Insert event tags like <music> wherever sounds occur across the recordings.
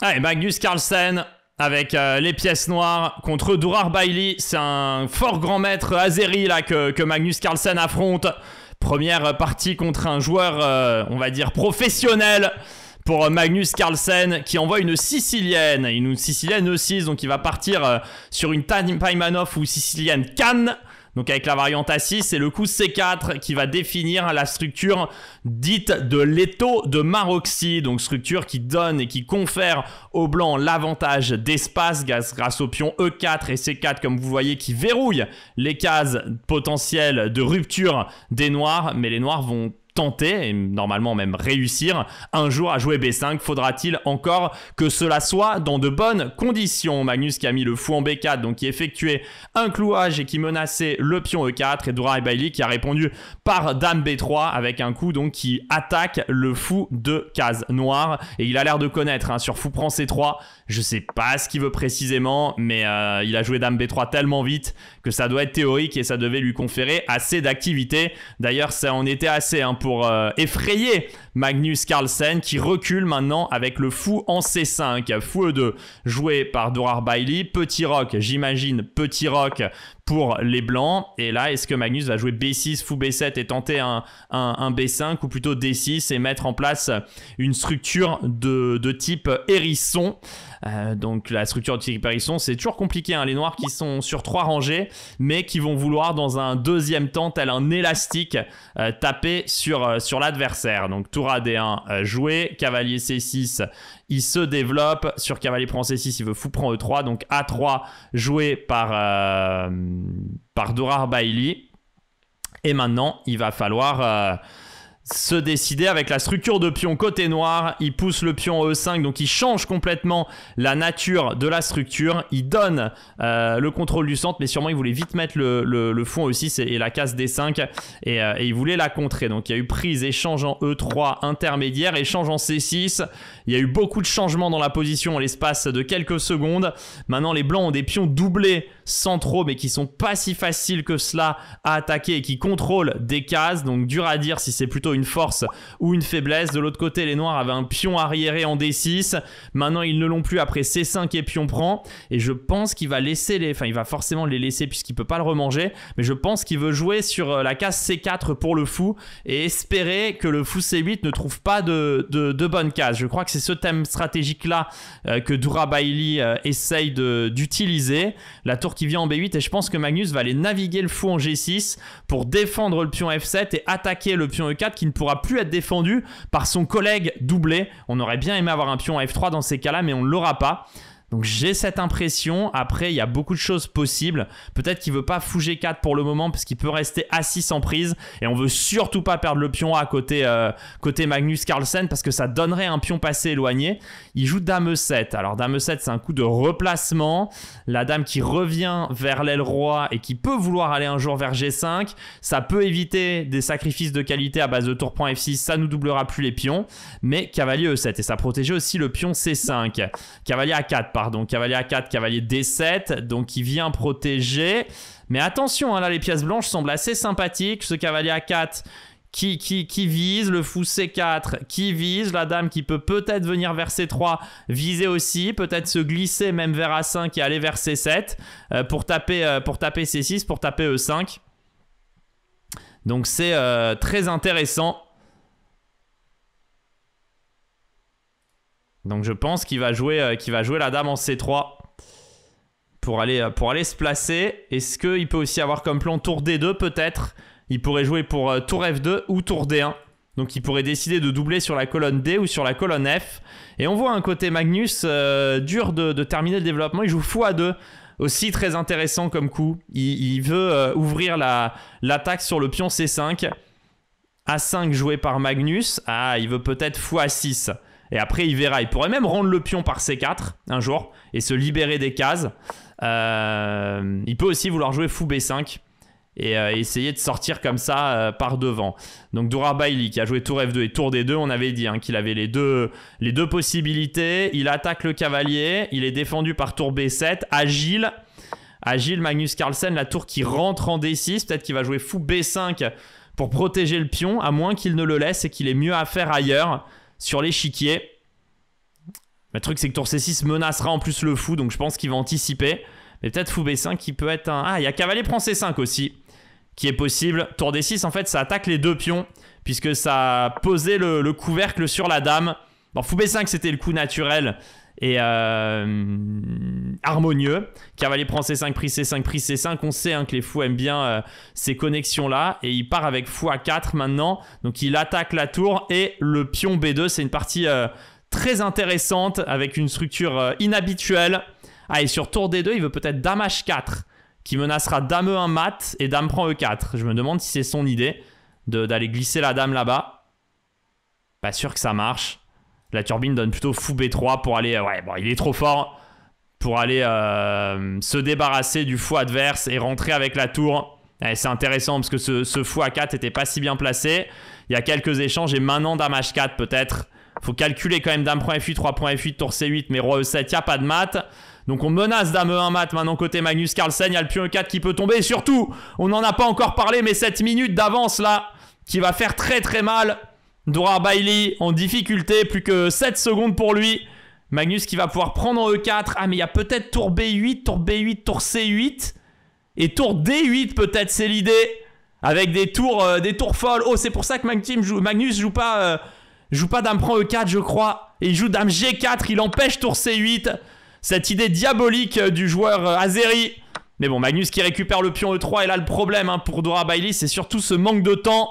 Allez, Magnus Carlsen avec euh, les pièces noires contre Durar Bailey. C'est un fort grand maître Azeri là que, Magnus Carlsen affronte. Première partie contre un joueur, euh, on va dire, professionnel pour Magnus Carlsen qui envoie une Sicilienne, une Sicilienne aussi donc il va partir euh, sur une Paymanov ou Sicilienne Cannes. Donc avec la variante A6, c'est le coup C4 qui va définir la structure dite de l'étau de Maroxy, donc structure qui donne et qui confère aux blancs l'avantage d'espace grâce aux pions E4 et C4 comme vous voyez qui verrouillent les cases potentielles de rupture des noirs, mais les noirs vont tenter, et normalement même réussir, un jour à jouer B5 Faudra-t-il encore que cela soit dans de bonnes conditions Magnus qui a mis le fou en B4, donc qui effectuait un clouage et qui menaçait le pion E4, et Dora et Bailey qui a répondu par dame B3 avec un coup donc qui attaque le fou de case noire, et il a l'air de connaître hein, sur fou prend C3, je sais pas ce qu'il veut précisément, mais euh, il a joué Dame B3 tellement vite que ça doit être théorique et ça devait lui conférer assez d'activité. D'ailleurs, ça en était assez hein, pour euh, effrayer Magnus Carlsen qui recule maintenant avec le fou en C5, fou E2 joué par Dorar Bailey, petit rock, j'imagine petit rock pour les blancs. Et là, est-ce que Magnus va jouer B6, fou B7 et tenter un, un, B5 ou plutôt D6 et mettre en place une structure de, de type hérisson euh, donc la structure de Parisson, c'est toujours compliqué. Hein. les noirs qui sont sur trois rangées, mais qui vont vouloir dans un deuxième temps, tel un élastique, euh, taper sur, euh, sur l'adversaire. Donc tour à D1 joué, cavalier C6 il se développe. Sur cavalier prend C6, il veut fou prend E3. Donc A3 joué par, par Dorar Bailey. Et maintenant, il va falloir se décider avec la structure de pion côté noir. Il pousse le pion E5, donc il change complètement la nature de la structure. Il donne euh, le contrôle du centre, mais sûrement il voulait vite mettre le, fond aussi 6 et, la case D5 et, euh, et, il voulait la contrer. Donc il y a eu prise, échange en E3 intermédiaire, échange en C6. Il y a eu beaucoup de changements dans la position en l'espace de quelques secondes. Maintenant les blancs ont des pions doublés centraux, mais qui sont pas si faciles que cela à attaquer et qui contrôlent des cases. Donc dur à dire si c'est plutôt une une force ou une faiblesse. De l'autre côté, les noirs avaient un pion arriéré en D6. Maintenant, ils ne l'ont plus après C5 et pion prend. Et je pense qu'il va laisser les. Enfin, il va forcément les laisser puisqu'il peut pas le remanger. Mais je pense qu'il veut jouer sur euh, la case C4 pour le fou et espérer que le fou C8 ne trouve pas de, de, bonne case. Je crois que c'est ce thème stratégique-là euh, que Dura Bailey euh, essaye d'utiliser. La tour qui vient en B8 et je pense que Magnus va aller naviguer le fou en G6 pour défendre le pion F7 et attaquer le pion E4 qui ne pourra plus être défendu par son collègue doublé. On aurait bien aimé avoir un pion à F3 dans ces cas-là, mais on ne l'aura pas. Donc j'ai cette impression. Après, il y a beaucoup de choses possibles. Peut-être qu'il veut pas fouger G4 pour le moment parce qu'il peut rester assis sans prise. Et on veut surtout pas perdre le pion A côté, euh, côté Magnus Carlsen parce que ça donnerait un pion passé éloigné. Il joue Dame 7. Alors Dame 7, c'est un coup de replacement. La dame qui revient vers l'aile roi et qui peut vouloir aller un jour vers G5. Ça peut éviter des sacrifices de qualité à base de tour point F6. Ça nous doublera plus les pions. Mais cavalier E7. Et ça protège aussi le pion C5. Cavalier A4, pardon. Cavalier A4, cavalier D7. Donc il vient protéger. Mais attention, hein, là les pièces blanches semblent assez sympathiques. Ce cavalier A4 qui, qui, vise, le fou C4 qui vise, la dame qui peut peut-être venir vers C3 viser aussi, peut-être se glisser même vers A5 et aller vers C7 euh, pour, taper, euh, pour taper C6, pour taper E5. Donc c'est euh, très intéressant. Donc je pense qu'il va, jouer, euh, va jouer la dame en C3 pour aller, euh, pour aller se placer. Est-ce qu'il peut aussi avoir comme plan tour D2 peut-être Il pourrait jouer pour euh, tour F2 ou tour D1. Donc il pourrait décider de doubler sur la colonne D ou sur la colonne F. Et on voit un côté Magnus dur de, terminer le développement. Il joue à 2 Aussi très intéressant comme coup. Il, veut ouvrir l'attaque sur le pion C5. A5 joué par Magnus. Ah, il veut peut-être x6. Et après, il verra. Il pourrait même rendre le pion par C4 un jour et se libérer des cases. Euh, il peut aussi vouloir jouer fou B5 et euh, essayer de sortir comme ça euh, par devant. Donc dura Bailey qui a joué tour F2 et tour D2, on avait dit hein, qu'il avait les deux, les deux possibilités. Il attaque le cavalier, il est défendu par tour B7, agile. Agile Magnus Carlsen, la tour qui rentre en D6, peut-être qu'il va jouer fou B5 pour protéger le pion, à moins qu'il ne le laisse et qu'il ait mieux à faire ailleurs sur l'échiquier. Le truc, c'est que tour C6 menacera en plus le fou, donc je pense qu'il va anticiper. Mais peut-être fou B5 qui peut être un... Ah, il y a cavalier prend C5 aussi, qui est possible. Tour D6, en fait, ça attaque les deux pions, puisque ça posait le, couvercle sur la dame. Bon, fou B5, c'était le coup naturel, et euh, harmonieux. Cavalier prend C5, prix C5, prix C5. On sait hein, que les fous aiment bien euh, ces connexions-là. Et il part avec fou à 4 maintenant. Donc il attaque la tour et le pion B2. C'est une partie euh, très intéressante avec une structure inhabituelle. Ah, et sur tour D2, il veut peut-être dame H4 qui menacera dame E1 mat et dame prend E4. Je me demande si c'est son idée d'aller glisser la dame là-bas. Pas sûr que ça marche. La turbine donne plutôt fou B3 pour aller. Euh, ouais, bon, il est trop fort pour aller euh, se débarrasser du fou adverse et rentrer avec la tour. Eh, c'est intéressant parce que ce, fou A4 n'était pas si bien placé. Il y a quelques échanges et maintenant dame H4 peut-être. Faut calculer quand même dame point F8, 3 F8, tour C8, mais roi E7, il n'y a pas de mat. Donc on menace dame E1 mat maintenant côté Magnus Carlsen. Il y a le pion E4 qui peut tomber et surtout, on n'en a pas encore parlé, mais cette minute d'avance là qui va faire très très mal Dora Bailey en difficulté, plus que 7 secondes pour lui. Magnus qui va pouvoir prendre en E4. Ah mais il y a peut-être tour B8, tour B8, tour C8. Et tour D8 peut-être, c'est l'idée. Avec des tours, euh, des tours folles. Oh c'est pour ça que Magnus joue, Magnus joue pas, euh, joue pas dame prend E4 je crois. Et il joue dame G4, il empêche tour C8. Cette idée diabolique euh, du joueur Azeri. Mais bon, Magnus qui récupère le pion E3 et là le problème hein, pour Dora Bailey, c'est surtout ce manque de temps.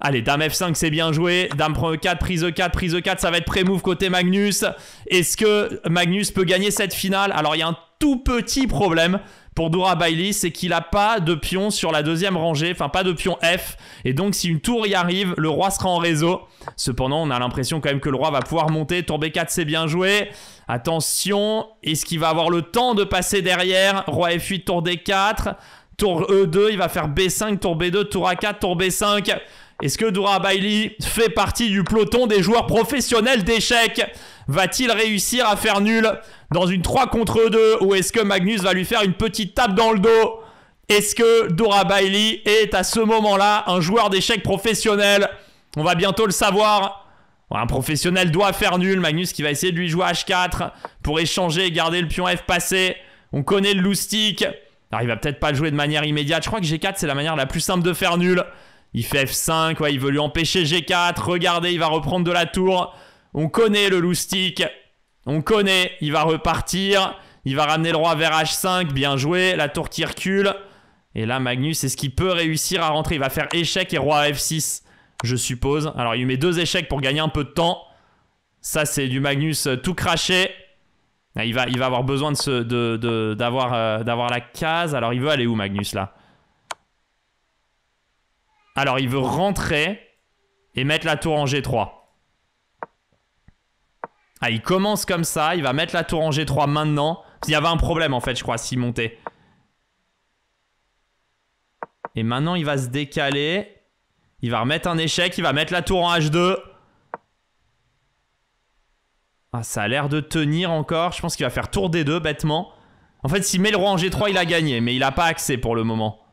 Allez, dame F5, c'est bien joué. Dame prend E4, prise E4, prise E4. Ça va être pré-move côté Magnus. Est-ce que Magnus peut gagner cette finale Alors, il y a un tout petit problème pour Dora Bailey, c'est qu'il n'a pas de pion sur la deuxième rangée, enfin pas de pion F. Et donc si une tour y arrive, le roi sera en réseau. Cependant, on a l'impression quand même que le roi va pouvoir monter. Tour B4, c'est bien joué. Attention, est-ce qu'il va avoir le temps de passer derrière Roi F8, tour D4, tour E2, il va faire B5, tour B2, tour A4, tour B5. Est-ce que Dora Bailey fait partie du peloton des joueurs professionnels d'échecs Va-t-il réussir à faire nul dans une 3 contre 2 ou est-ce que Magnus va lui faire une petite tape dans le dos Est-ce que Dora Bailey est à ce moment-là un joueur d'échecs professionnel On va bientôt le savoir. Un professionnel doit faire nul. Magnus qui va essayer de lui jouer H4 pour échanger et garder le pion F passé. On connaît le loustic. Alors il va peut-être pas le jouer de manière immédiate. Je crois que G4 c'est la manière la plus simple de faire nul. Il fait F5, ouais, il veut lui empêcher G4. Regardez, il va reprendre de la tour. On connaît le loustic. On connaît, il va repartir. Il va ramener le roi vers H5. Bien joué, la tour qui recule. Et là, Magnus, est-ce qu'il peut réussir à rentrer Il va faire échec et roi F6, je suppose. Alors, il lui met deux échecs pour gagner un peu de temps. Ça, c'est du Magnus euh, tout craché. Ah, il va, il va avoir besoin d'avoir de, de, euh, la case. Alors, il veut aller où, Magnus, là alors il veut rentrer et mettre la tour en G3. Ah, il commence comme ça, il va mettre la tour en G3 maintenant. Il y avait un problème en fait, je crois, s'il montait. Et maintenant, il va se décaler. Il va remettre un échec, il va mettre la tour en H2. Ah, ça a l'air de tenir encore. Je pense qu'il va faire tour D2 bêtement. En fait, s'il met le roi en G3, il a gagné, mais il n'a pas accès pour le moment.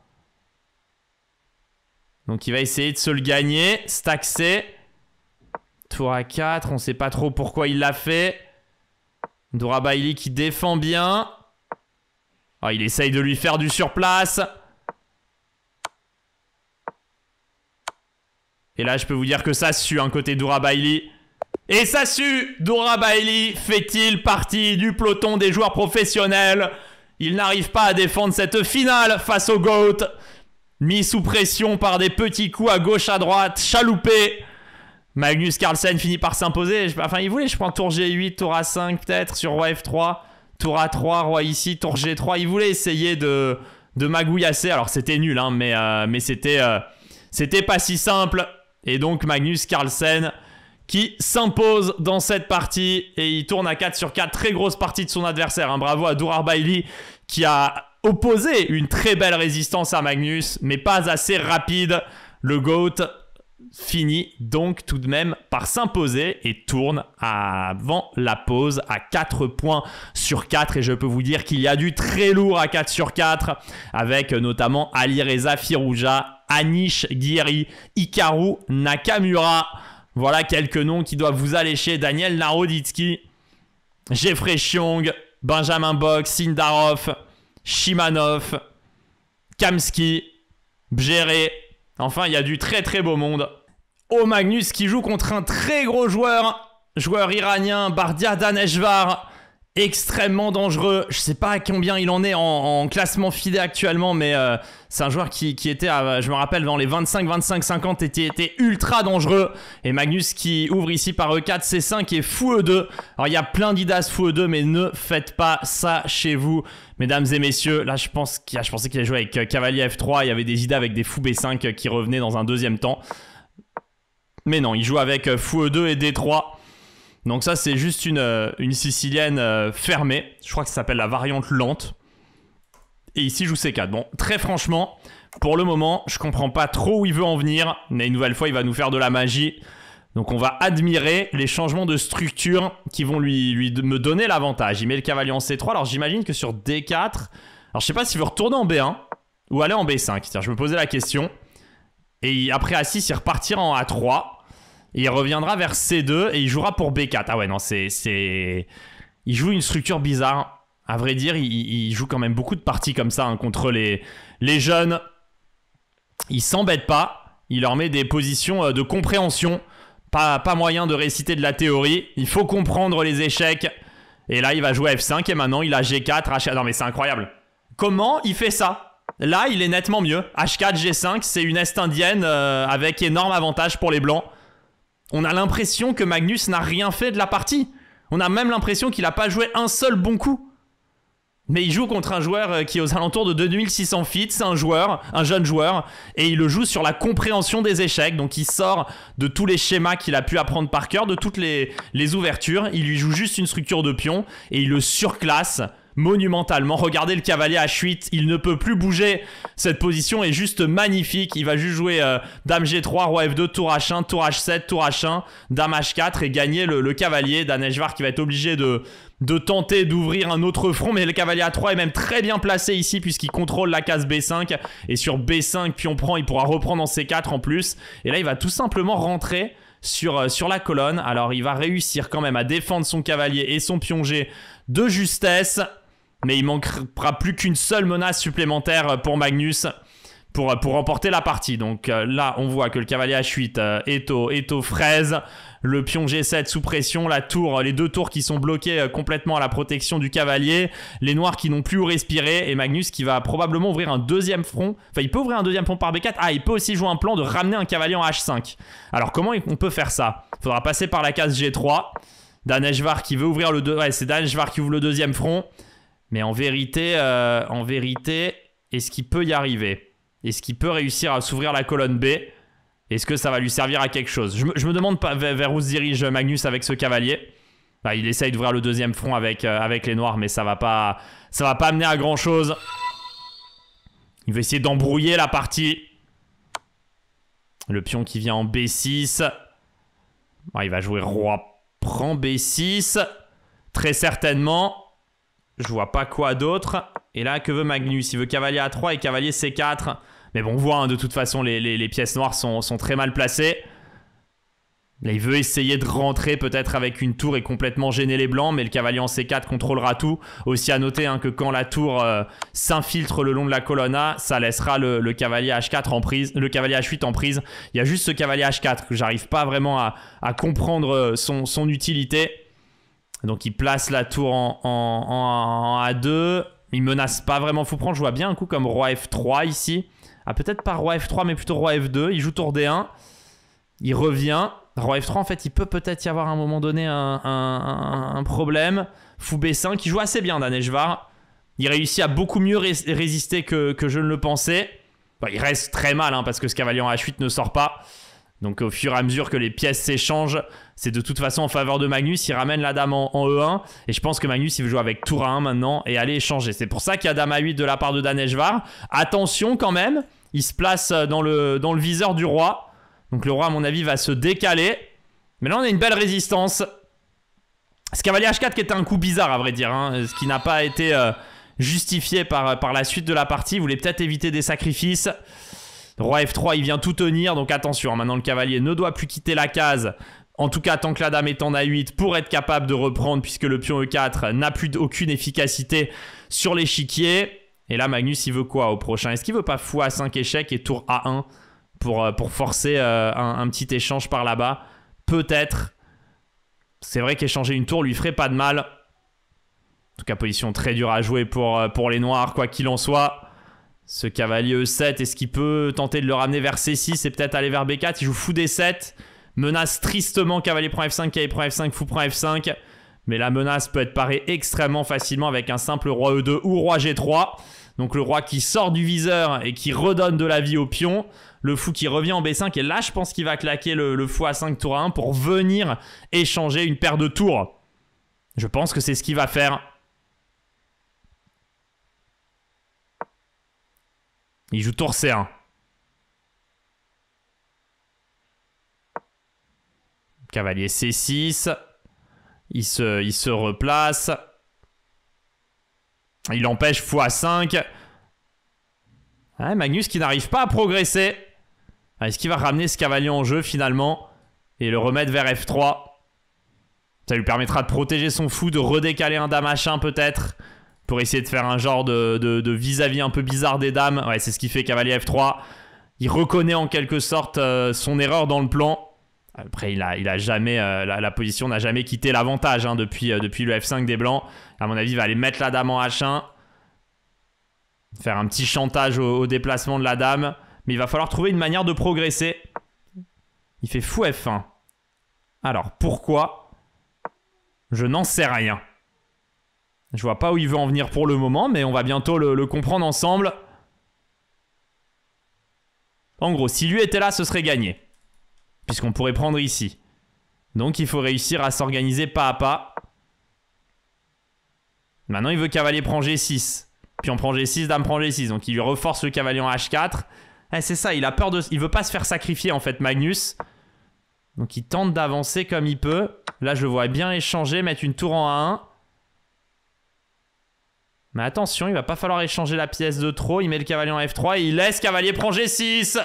Donc il va essayer de se le gagner. Staxé. Tour à 4. On ne sait pas trop pourquoi il l'a fait. Dora qui défend bien. Ah, il essaye de lui faire du surplace. Et là, je peux vous dire que ça sue un hein, côté Dora Et ça sue Dora fait-il partie du peloton des joueurs professionnels Il n'arrive pas à défendre cette finale face au GOAT mis sous pression par des petits coups à gauche, à droite, chaloupé. Magnus Carlsen finit par s'imposer. Enfin, il voulait, je prends tour G8, tour A5 peut-être, sur roi F3, tour A3, roi ici, tour G3. Il voulait essayer de, de magouillasser. Alors, c'était nul, hein, mais, euh, mais euh, c'était pas si simple. Et donc, Magnus Carlsen qui s'impose dans cette partie et il tourne à 4 sur 4. Très grosse partie de son adversaire. un hein. Bravo à Dourar Bailey qui a opposé une très belle résistance à Magnus, mais pas assez rapide. Le GOAT finit donc tout de même par s'imposer et tourne avant la pause à 4 points sur 4 et je peux vous dire qu'il y a du très lourd à 4 sur 4 avec notamment Ali Reza Firouja, Anish Giri, Hikaru Nakamura. Voilà quelques noms qui doivent vous allécher. Daniel Naroditsky, Jeffrey Chiong, Benjamin Box Sindarov. Shimanov, Kamski, Bjeré. Enfin, il y a du très très beau monde. Oh Magnus qui joue contre un très gros joueur, joueur iranien, Bardia Daneshvar, extrêmement dangereux. Je ne sais pas combien il en est en, classement FIDE actuellement, mais euh, c'est un joueur qui, était, je me rappelle, dans les 25, 25, 50, était, était ultra dangereux. Et Magnus qui ouvre ici par E4, C5 et fou E2. Alors il y a plein d'idas fou E2, mais ne faites pas ça chez vous. Mesdames et messieurs, là je pense qu'il je pensais qu'il a joué avec euh, cavalier F3, il y avait des idées avec des fous B5 euh, qui revenaient dans un deuxième temps. Mais non, il joue avec euh, fou E2 et D3. Donc ça c'est juste une, une sicilienne fermée, je crois que ça s'appelle la variante lente. Et ici il joue C4. Bon, très franchement, pour le moment, je comprends pas trop où il veut en venir, mais une nouvelle fois il va nous faire de la magie. Donc on va admirer les changements de structure qui vont lui, lui me donner l'avantage. Il met le cavalier en C3, alors j'imagine que sur D4, alors je sais pas s'il veut retourner en B1 ou aller en B5. je me posais la question. Et après A6, il repartira en A3. il reviendra vers C2 et il jouera pour B4. Ah ouais, non, c'est... Il joue une structure bizarre. À vrai dire, il, joue quand même beaucoup de parties comme ça hein, contre les, les jeunes. Il s'embête pas. Il leur met des positions euh, de compréhension pas, moyen de réciter de la théorie. Il faut comprendre les échecs. Et là, il va jouer F5 et maintenant il a G4, H4. Non, mais c'est incroyable. Comment il fait ça Là, il est nettement mieux. H4, G5, c'est une Est indienne euh, avec énorme avantage pour les Blancs. On a l'impression que Magnus n'a rien fait de la partie. On a même l'impression qu'il n'a pas joué un seul bon coup. Mais il joue contre un joueur euh, qui est aux alentours de 2600 feet, c'est un joueur, un jeune joueur, et il le joue sur la compréhension des échecs, donc il sort de tous les schémas qu'il a pu apprendre par cœur, de toutes les, ouvertures, il lui joue juste une structure de pion, et il le surclasse monumentalement. Regardez le cavalier H8, il ne peut plus bouger. Cette position est juste magnifique. Il va juste jouer euh, Dame G3, Roi F2, Tour H1, Tour H7, Tour H1, Dame H4 et gagner le, le cavalier. Daneshvar, qui va être obligé de, de tenter d'ouvrir un autre front. Mais le cavalier A3 est même très bien placé ici puisqu'il contrôle la case B5. Et sur B5, puis on prend, il pourra reprendre en C4 en plus. Et là, il va tout simplement rentrer sur, euh, sur la colonne. Alors, il va réussir quand même à défendre son cavalier et son pion de justesse. Mais il manquera plus qu'une seule menace supplémentaire euh, pour Magnus pour, euh, pour remporter la partie. Donc là, on voit que le cavalier H8 est, au, fraise le pion G7 sous pression, la tour, les deux tours qui sont bloquées euh, complètement à la protection du cavalier, les noirs qui n'ont plus où respirer et Magnus qui va probablement ouvrir un deuxième front. Enfin, il peut ouvrir un deuxième front par B4. Ah, il peut aussi jouer un plan de ramener un cavalier en H5. Alors, comment on peut faire ça Faudra passer par la case G3. Daneshvar qui veut ouvrir le c'est Daneshvar qui ouvre le deuxième front. Mais en vérité, euh, en vérité, est-ce qu'il peut y arriver Est-ce qu'il peut réussir à s'ouvrir la colonne B est-ce que ça va lui servir à quelque chose je me, demande pas vers où se dirige Magnus avec ce cavalier. Bah, il essaye d'ouvrir le deuxième front avec, euh, avec les noirs, mais ça va pas, ça va pas amener à grand chose. Il veut essayer d'embrouiller la partie. Le pion qui vient en B6. il va jouer roi prend B6. Très certainement. Je vois pas quoi d'autre. Et là, que veut Magnus Il veut cavalier A3 et cavalier C4. Mais bon, on voit hein, de toute façon, les, pièces noires sont, très mal placées. Là, il veut essayer de rentrer peut-être avec une tour et complètement gêner les blancs, mais le cavalier en C4 contrôlera tout. Aussi à noter hein, que quand la tour euh, s'infiltre le long de la colonna, ça laissera le, cavalier H4 en prise, le cavalier H8 en prise. Il y a juste ce cavalier H4 que j'arrive pas vraiment à, comprendre euh, son, utilité. Donc il place la tour en, A2. Il menace pas vraiment prendre. Je vois bien un coup comme roi F3 ici. Ah, peut-être pas roi f3, mais plutôt roi f2. Il joue tour d1. Il revient. Roi f3, en fait, il peut peut-être y avoir à un moment donné un, problème. Fou b5, qui joue assez bien, Daneshvar. Il réussit à beaucoup mieux résister que, je ne le pensais. il reste très mal, hein, parce que ce cavalier en h8 ne sort pas. Donc, au fur et à mesure que les pièces s'échangent, c'est de toute façon en faveur de Magnus. Il ramène la dame en, E1. E et je pense que Magnus, il veut jouer avec tour 1 maintenant et aller échanger. C'est pour ça qu'il y a dame à 8 de la part de Daneshvar. Attention quand même, il se place euh, dans le, dans le viseur du roi. Donc le roi, à mon avis, va se décaler. Mais là, on a une belle résistance. Ce cavalier H4 qui était un coup bizarre, à vrai dire. Hein, ce qui n'a pas été euh, justifié par, par la suite de la partie. Il voulait peut-être éviter des sacrifices. Roi F3, il vient tout tenir, donc attention, hein, maintenant le cavalier ne doit plus quitter la case. En tout cas, tant que la dame est en A8 pour être capable de reprendre puisque le pion E4 n'a plus aucune efficacité sur l'échiquier. Et là, Magnus, il veut quoi au prochain Est-ce qu'il veut pas fou à 5 échecs et tour A1 pour, euh, pour forcer euh, un, petit échange par là-bas Peut-être. C'est vrai qu'échanger une tour lui ferait pas de mal. En tout cas, position très dure à jouer pour, euh, pour les Noirs, quoi qu'il en soit. Ce cavalier E7, est-ce qu'il peut tenter de le ramener vers C6 et peut-être aller vers B4 Il joue fou D7 menace tristement cavalier prend f5, cavalier prend f5, fou prend f5. Mais la menace peut être parée extrêmement facilement avec un simple roi e2 ou roi g3. Donc le roi qui sort du viseur et qui redonne de la vie au pion. Le fou qui revient en b5 et là je pense qu'il va claquer le, fou à 5 tour 1 pour venir échanger une paire de tours. Je pense que c'est ce qu'il va faire. Il joue tour c1. Cavalier C6. Il se, il se replace. Il empêche x5. Ouais, Magnus qui n'arrive pas à progresser. Ah, est-ce qu'il va ramener ce cavalier en jeu finalement et le remettre vers F3 Ça lui permettra de protéger son fou, de redécaler un dame h hein, peut-être pour essayer de faire un genre de vis-à-vis un peu bizarre des dames. Ouais, c'est ce qui fait cavalier F3. Il reconnaît en quelque sorte euh, son erreur dans le plan. Après, il a, il a jamais, euh, la, position n'a jamais quitté l'avantage hein, depuis, euh, depuis le F5 des Blancs. À mon avis, il va aller mettre la dame en H1, faire un petit chantage au, déplacement de la dame. Mais il va falloir trouver une manière de progresser. Il fait fou F1. Alors, pourquoi Je n'en sais rien. Je vois pas où il veut en venir pour le moment, mais on va bientôt le, le comprendre ensemble. En gros, si lui était là, ce serait gagné puisqu'on pourrait prendre ici. Donc il faut réussir à s'organiser pas à pas. Maintenant, il veut cavalier prend G6. Puis on prend G6, dame prend G6. Donc il lui reforce le cavalier en H4. Eh, c'est ça, il a peur de... Il veut pas se faire sacrifier en fait, Magnus. Donc il tente d'avancer comme il peut. Là, je le vois bien échanger, mettre une tour en A1. Mais attention, il va pas falloir échanger la pièce de trop. Il met le cavalier en F3 et il laisse cavalier prend G6.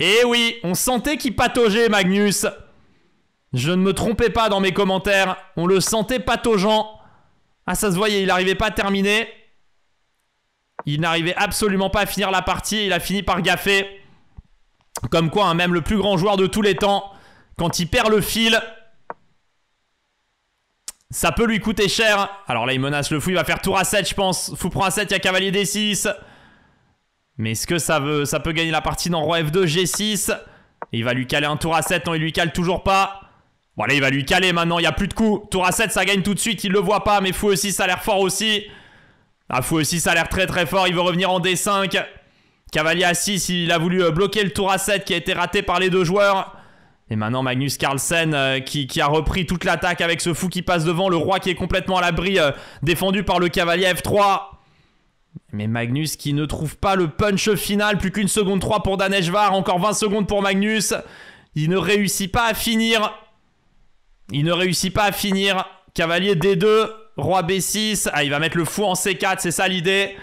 Eh oui, on sentait qu'il pataugeait, Magnus. Je ne me trompais pas dans mes commentaires. On le sentait pataugeant. Ah, ça se voyait, il n'arrivait pas à terminer. Il n'arrivait absolument pas à finir la partie. Il a fini par gaffer. Comme quoi, hein, même le plus grand joueur de tous les temps, quand il perd le fil, ça peut lui coûter cher. Alors là, il menace le fou. Il va faire tour à 7, je pense. Fou prend à 7, il y a cavalier D6. Mais est-ce que ça, ça peut gagner la partie dans Roi F2, G6 Il va lui caler un tour à 7. Non, il lui cale toujours pas. Bon, il va lui caler maintenant. Il n'y a plus de coups. Tour à 7, ça gagne tout de suite. Il le voit pas. Mais Fou aussi, ça a l'air fort aussi. Ah, Fou aussi, ça a l'air très très fort. Il veut revenir en D5. Cavalier à 6. Il a voulu euh, bloquer le tour à 7 qui a été raté par les deux joueurs. Et maintenant Magnus Carlsen euh, qui, a repris toute l'attaque avec ce fou qui passe devant, le roi qui est complètement à l'abri, euh, défendu par le cavalier F3. Mais Magnus qui ne trouve pas le punch final. Plus qu'une seconde 3 pour Daneshvar. Encore 20 secondes pour Magnus. Il ne réussit pas à finir. Il ne réussit pas à finir. Cavalier D2. Roi B6. Ah, il va mettre le fou en C4. C'est ça l'idée.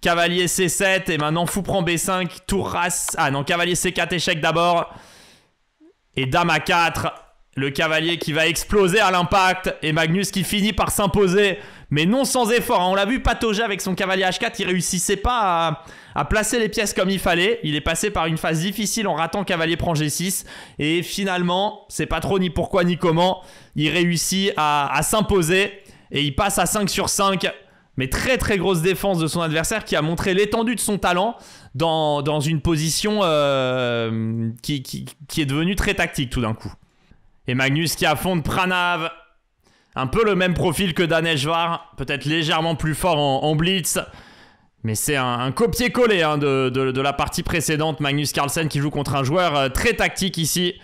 Cavalier C7. Et maintenant, fou prend B5. Tour race. Ah non, cavalier C4. Échec d'abord. Et dame A4. Le cavalier qui va exploser à l'impact et Magnus qui finit par s'imposer, mais non sans effort. Hein. On l'a vu patauger avec son cavalier H4, il réussissait pas à, placer les pièces comme il fallait. Il est passé par une phase difficile en ratant cavalier prend G6 et finalement, c'est pas trop ni pourquoi ni comment, il réussit à, s'imposer et il passe à 5 sur 5. Mais très très grosse défense de son adversaire qui a montré l'étendue de son talent dans, dans une position euh, qui, qui est devenue très tactique tout d'un coup. Et Magnus qui affronte Pranav. Un peu le même profil que Daneshvar, peut-être légèrement plus fort en, blitz. Mais c'est un, copier-coller hein, de, de, la partie précédente. Magnus Carlsen qui joue contre un joueur euh, très tactique ici.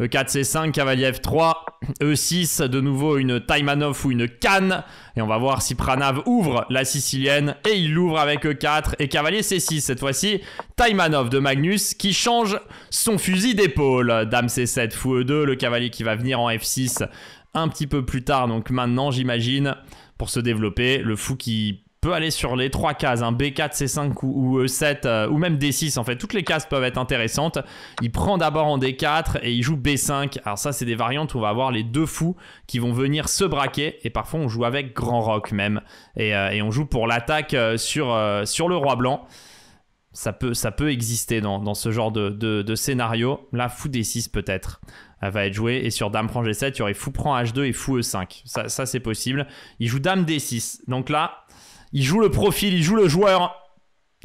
E4, C5, cavalier F3. E6, de nouveau une Taïmanov ou une canne. Et on va voir si Pranav ouvre la sicilienne. Et il l'ouvre avec E4 et cavalier C6. Cette fois-ci, Taïmanov de Magnus qui change son fusil d'épaule. Dame C7, fou E2, le cavalier qui va venir en F6 un petit peu plus tard. Donc maintenant, j'imagine, pour se développer, le fou qui peut aller sur les trois cases, un B4, C5 ou, E7, euh, euh, ou même D6 en fait. Toutes les cases peuvent être intéressantes. Il prend d'abord en D4 et il joue B5. Alors ça, c'est des variantes où on va avoir les deux fous qui vont venir se braquer. Et parfois, on joue avec Grand Rock même. Et, euh, et on joue pour l'attaque sur, sur le Roi Blanc. Ça peut, ça peut exister dans, dans ce genre de, de, scénario. Là, fou D6 peut-être va être joué. Et sur Dame prend G7, il y aurait fou prend H2 et fou E5. Ça, ça c'est possible. Il joue Dame D6. Donc là, il joue le profil, il joue le joueur.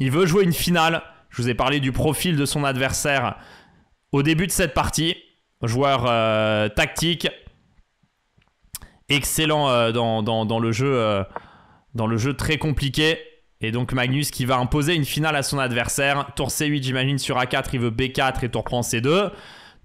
Il veut jouer une finale. Je vous ai parlé du profil de son adversaire au début de cette partie. Joueur euh, tactique. Excellent euh, dans, le jeu, euh, dans le jeu très compliqué. Et donc Magnus qui va imposer une finale à son adversaire. Tour C8, j'imagine, sur A4, il veut B4 et tour prend C2.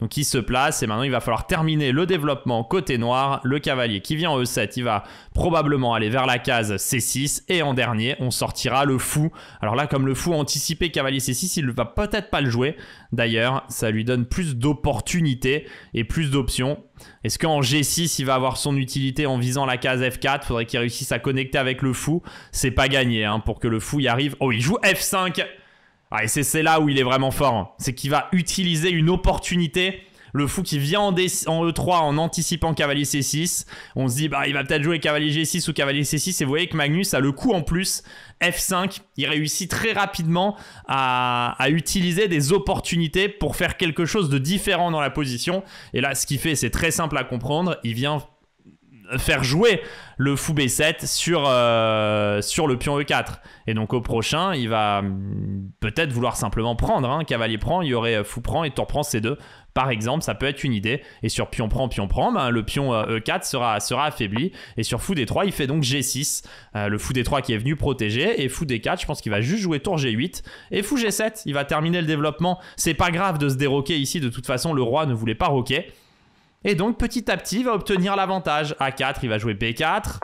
Donc il se place et maintenant il va falloir terminer le développement côté noir. Le cavalier qui vient en E7, il va probablement aller vers la case C6 et en dernier on sortira le fou. Alors là comme le fou anticipé cavalier C6 il ne va peut-être pas le jouer. D'ailleurs ça lui donne plus d'opportunités et plus d'options. Est-ce qu'en G6 il va avoir son utilité en visant la case F4 Faudrait qu'il réussisse à connecter avec le fou. C'est pas gagné hein, pour que le fou y arrive. Oh il joue F5 ah, et c'est là où il est vraiment fort. Hein. C'est qu'il va utiliser une opportunité. Le fou qui vient en, E3 e en anticipant cavalier C6. On se dit, bah, il va peut-être jouer cavalier G6 ou cavalier C6. Et vous voyez que Magnus a le coup en plus. F5, il réussit très rapidement à, à, utiliser des opportunités pour faire quelque chose de différent dans la position. Et là, ce qu'il fait, c'est très simple à comprendre. Il vient faire jouer le fou B7 sur, euh, sur le pion E4. Et donc au prochain, il va mm, peut-être vouloir simplement prendre. Hein. Cavalier prend, il y aurait euh, fou prend et tour prend C2. Par exemple, ça peut être une idée. Et sur pion prend, pion prend, ben, le pion E4 euh, e sera, sera affaibli. Et sur fou D3, il fait donc G6. le fou D3 qui est venu protéger. Et fou D4, je pense qu'il va juste jouer tour G8. Et fou G7, il va terminer le développement. C'est pas grave de se déroquer ici. De toute façon, le roi ne voulait pas roquer. Et donc petit à petit, il va obtenir l'avantage. A4, il va jouer p 4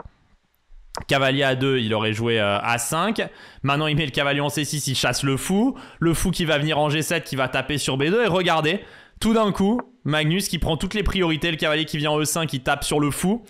Cavalier a 2, il aurait joué euh, a 5. Maintenant, il met le cavalier en C6, il chasse le fou. Le fou qui va venir en G7, qui va taper sur B2. Et regardez, tout d'un coup, Magnus qui prend toutes les priorités, le cavalier qui vient en E5, il tape sur le fou.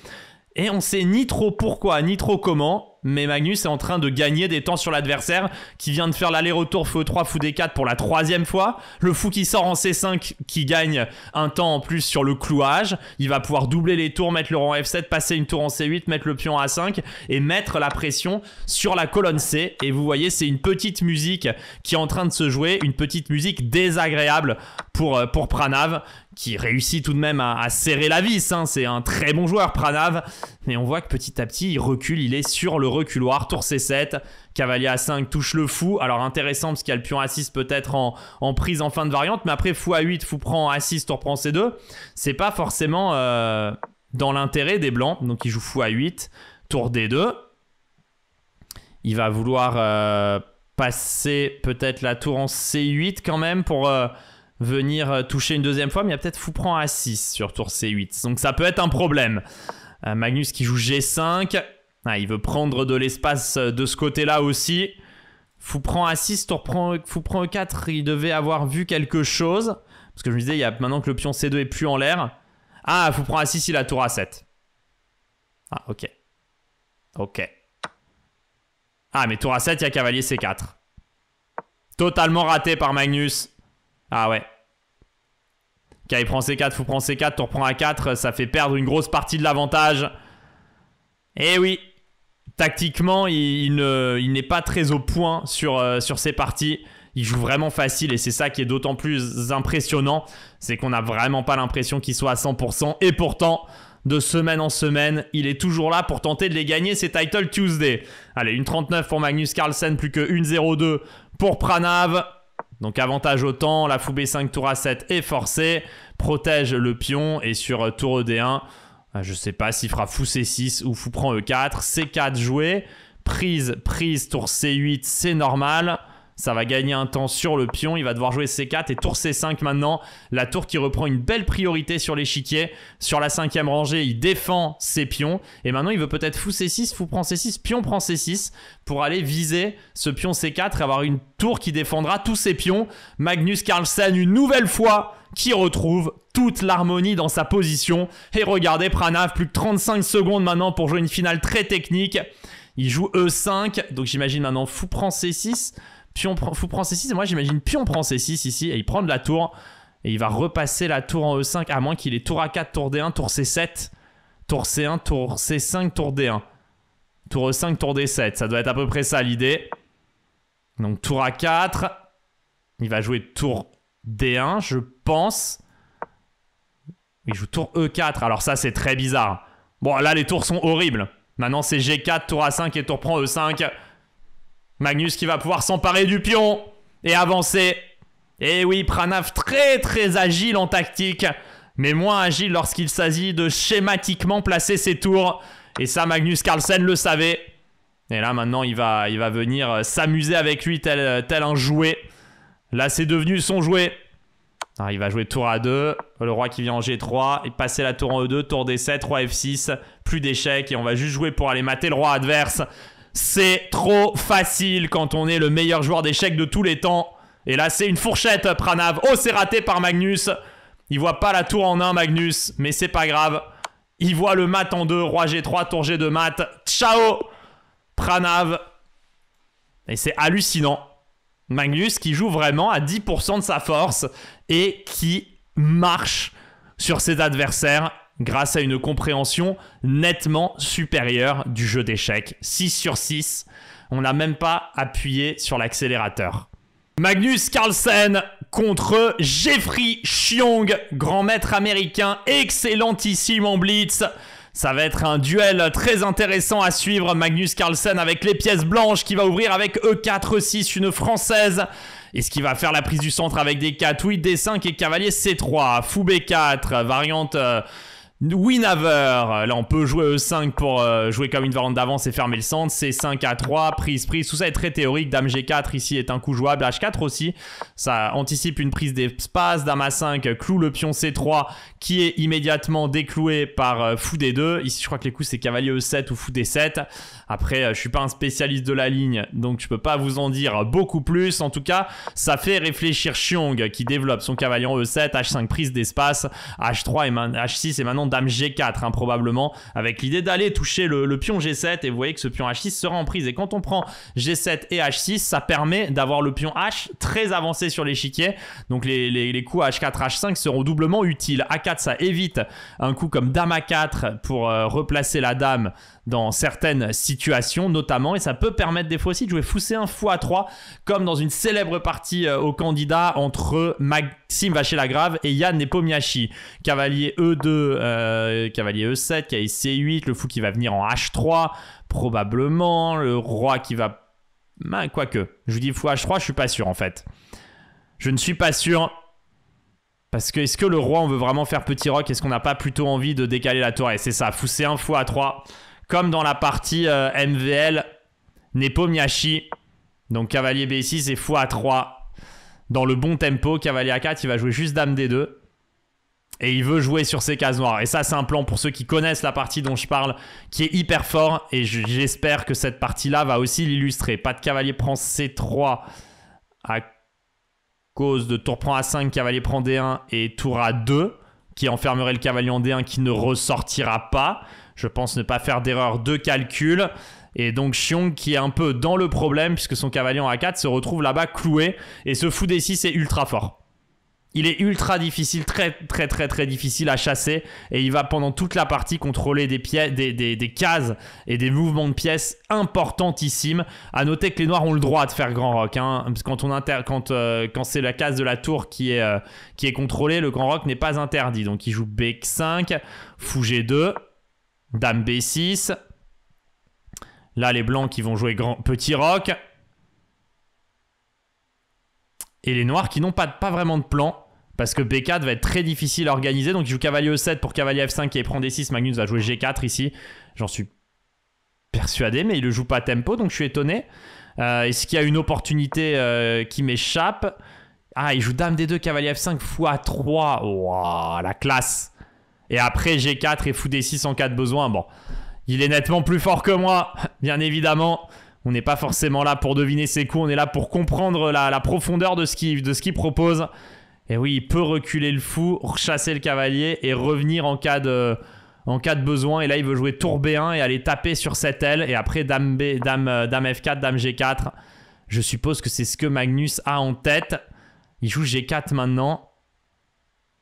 Et on sait ni trop pourquoi, ni trop comment, mais Magnus est en train de gagner des temps sur l'adversaire qui vient de faire l'aller-retour feu 3 fou D4 pour la troisième fois. Le fou qui sort en C5 qui gagne un temps en plus sur le clouage. Il va pouvoir doubler les tours, mettre le rang F7, passer une tour en C8, mettre le pion A5 et mettre la pression sur la colonne C. Et vous voyez, c'est une petite musique qui est en train de se jouer, une petite musique désagréable pour, euh, pour Pranav qui réussit tout de même à, serrer la vis. Hein. C'est un très bon joueur, Pranav. Mais on voit que petit à petit, il recule, il est sur le reculoir. Tour C7, cavalier A5 touche le fou. Alors intéressant parce qu'il y a le pion A6 peut-être en, prise en fin de variante. Mais après, fou A8, fou prend A6, tour prend C2. C'est pas forcément euh, dans l'intérêt des blancs. Donc il joue fou A8, tour D2. Il va vouloir euh, passer peut-être la tour en C8 quand même pour... Euh, venir euh, toucher une deuxième fois, mais il y a peut-être prend a 6 sur tour C8. Donc ça peut être un problème. Euh, Magnus qui joue G5. Ah, il veut prendre de l'espace euh, de ce côté-là aussi. prend a 6, tour prend, E4, il devait avoir vu quelque chose. Parce que je me disais, il y a maintenant que le pion C2 est plus en l'air. Ah, prend a 6, il a tour A7. Ah, ok. Ok. Ah, mais tour A7, il y a cavalier C4. Totalement raté par Magnus. Ah ouais. Quand prend C4, fou prend C4, tour prend A4, ça fait perdre une grosse partie de l'avantage. Et eh oui, tactiquement, il, il n'est pas très au point sur, euh, ses sur parties. Il joue vraiment facile et c'est ça qui est d'autant plus impressionnant. C'est qu'on n'a vraiment pas l'impression qu'il soit à 100%. Et pourtant, de semaine en semaine, il est toujours là pour tenter de les gagner, ces Title Tuesday. Allez, une 39 pour Magnus Carlsen, plus que 1 0 pour Pranav. Donc avantage au temps, la fou B5, tour A7 est forcée, protège le pion et sur euh, tour ED1, euh, je ne sais pas s'il fera fou C6 ou fou prend E4, C4 joué, prise, prise, tour C8, c'est normal. Ça va gagner un temps sur le pion. Il va devoir jouer C4 et tour C5 maintenant. La tour qui reprend une belle priorité sur l'échiquier. Sur la cinquième rangée, il défend ses pions. Et maintenant, il veut peut-être fou C6, fou prend C6, pion prend C6 pour aller viser ce pion C4 et avoir une tour qui défendra tous ses pions. Magnus Carlsen, une nouvelle fois, qui retrouve toute l'harmonie dans sa position. Et regardez Pranav, plus de 35 secondes maintenant pour jouer une finale très technique. Il joue E5, donc j'imagine maintenant fou prend C6. Pion prend, fou prend C6. moi, j'imagine pion prend C6 ici. Et il prend de la tour. Et il va repasser la tour en E5. À moins qu'il ait tour A4, tour D1, tour C7. Tour C1, tour C5, tour D1. Tour E5, tour D7. Ça doit être à peu près ça l'idée. Donc tour A4. Il va jouer tour D1, je pense. Il joue tour E4. Alors ça, c'est très bizarre. Bon, là, les tours sont horribles. Maintenant, c'est G4, tour A5 et tour prend E5. Magnus qui va pouvoir s'emparer du pion et avancer. Et oui, Pranav très très agile en tactique, mais moins agile lorsqu'il s'agit de schématiquement placer ses tours. Et ça, Magnus Carlsen le savait. Et là, maintenant, il va, il va venir euh, s'amuser avec lui euh, tel, un jouet. Là, c'est devenu son jouet. Ah, il va jouer tour à 2, le roi qui vient en G3, et passer la tour en E2, tour D7, roi F6, plus d'échecs, et on va juste jouer pour aller mater le roi adverse. C'est trop facile quand on est le meilleur joueur d'échecs de tous les temps. Et là, c'est une fourchette, Pranav. Oh, c'est raté par Magnus. Il voit pas la tour en un, Magnus. Mais c'est pas grave. Il voit le mat en 2. Roi G3, tour G2, mat. Ciao Pranav. Et c'est hallucinant. Magnus qui joue vraiment à 10% de sa force et qui marche sur ses adversaires grâce à une compréhension nettement supérieure du jeu d'échecs. 6 sur 6, on n'a même pas appuyé sur l'accélérateur. Magnus Carlsen contre Jeffrey Chiong, grand maître américain, excellentissime en blitz. Ça va être un duel très intéressant à suivre. Magnus Carlsen avec les pièces blanches qui va ouvrir avec E4, E6, une française. Et ce qui va faire la prise du centre avec des 4, oui, D5 et cavalier C3. Fou B4, variante... Euh, Winaver, là on peut jouer E5 pour euh, jouer comme une variante d'avance et fermer le centre, C5 à 3, prise, prise, tout ça est très théorique, Dame G4 ici est un coup jouable, H4 aussi, ça anticipe une prise d'espace, Dame A5 cloue le pion C3 qui est immédiatement décloué par euh, Fou D2, ici je crois que les coups c'est Cavalier E7 ou Fou D7, après euh, je suis pas un spécialiste de la ligne donc je peux pas vous en dire beaucoup plus, en tout cas ça fait réfléchir Xiong qui développe son cavalier en E7, H5 prise d'espace, H3 et H6 et maintenant dame G4 hein, probablement avec l'idée d'aller toucher le, pion G7 et vous voyez que ce pion H6 sera en prise et quand on prend G7 et H6 ça permet d'avoir le pion H très avancé sur l'échiquier donc les, coups H4 H5 seront doublement utiles A4 ça évite un coup comme dame A4 pour euh, replacer la dame dans certaines situations notamment et ça peut permettre des fois aussi de jouer fousser un fois à 3 comme dans une célèbre partie euh, au candidat entre Maxime Vaché-Lagrave et Yann Nepomiachi cavalier E2 euh, cavalier E7 cavalier C8 le fou qui va venir en H3 probablement le roi qui va ben, quoique je vous dis fou H3 je suis pas sûr en fait je ne suis pas sûr parce que est-ce que le roi, on veut vraiment faire petit rock Est-ce qu'on n'a pas plutôt envie de décaler la tour Et c'est ça, Fousser un 1 fois à 3 comme dans la partie euh, MVL, Nepomniachi. Donc cavalier B6 et a 3 Dans le bon tempo, cavalier A4, il va jouer juste dame D2. Et il veut jouer sur ses cases noires. Et ça, c'est un plan pour ceux qui connaissent la partie dont je parle, qui est hyper fort. Et j'espère que cette partie-là va aussi l'illustrer. Pas de cavalier prend C3 à cause de tour prend A5, cavalier prend D1 et tour A2, qui enfermerait le cavalier en D1 qui ne ressortira pas je pense ne pas faire d'erreur de calcul. Et donc Xiong qui est un peu dans le problème puisque son cavalier en A4 se retrouve là-bas cloué et ce fou des 6 est ultra fort. Il est ultra difficile, très très très très difficile à chasser et il va pendant toute la partie contrôler des, des, cases et des mouvements de pièces importantissimes. À noter que les noirs ont le droit de faire grand rock, hein, parce quand, euh, quand, c'est la case de la tour qui est, euh, qui est contrôlée, le grand rock n'est pas interdit. Donc il joue B5, fou G2, Dame B6. Là, les blancs qui vont jouer grand, petit rock Et les noirs qui n'ont pas, pas vraiment de plan. Parce que B4 va être très difficile à organiser. Donc, il joue cavalier E7 pour cavalier F5 et prend D6. Magnus va jouer G4 ici. J'en suis persuadé, mais il ne joue pas à tempo. Donc, je suis étonné. Euh, est-ce qu'il y a une opportunité euh, qui m'échappe Ah, il joue Dame D2, cavalier F5 x3. Waouh, la classe et après, G4 et fou d 6 en cas de besoin. Bon, il est nettement plus fort que moi, bien évidemment. On n'est pas forcément là pour deviner ses coups, on est là pour comprendre la, profondeur de ce qu'il propose. Et oui, il peut reculer le fou, chasser le cavalier et revenir en cas de, en cas de besoin. Et là, il veut jouer tour B1 et aller taper sur cette aile. Et après, dame, B, dame, euh, dame F4, dame G4. Je suppose que c'est ce que Magnus a en tête. Il joue G4 maintenant.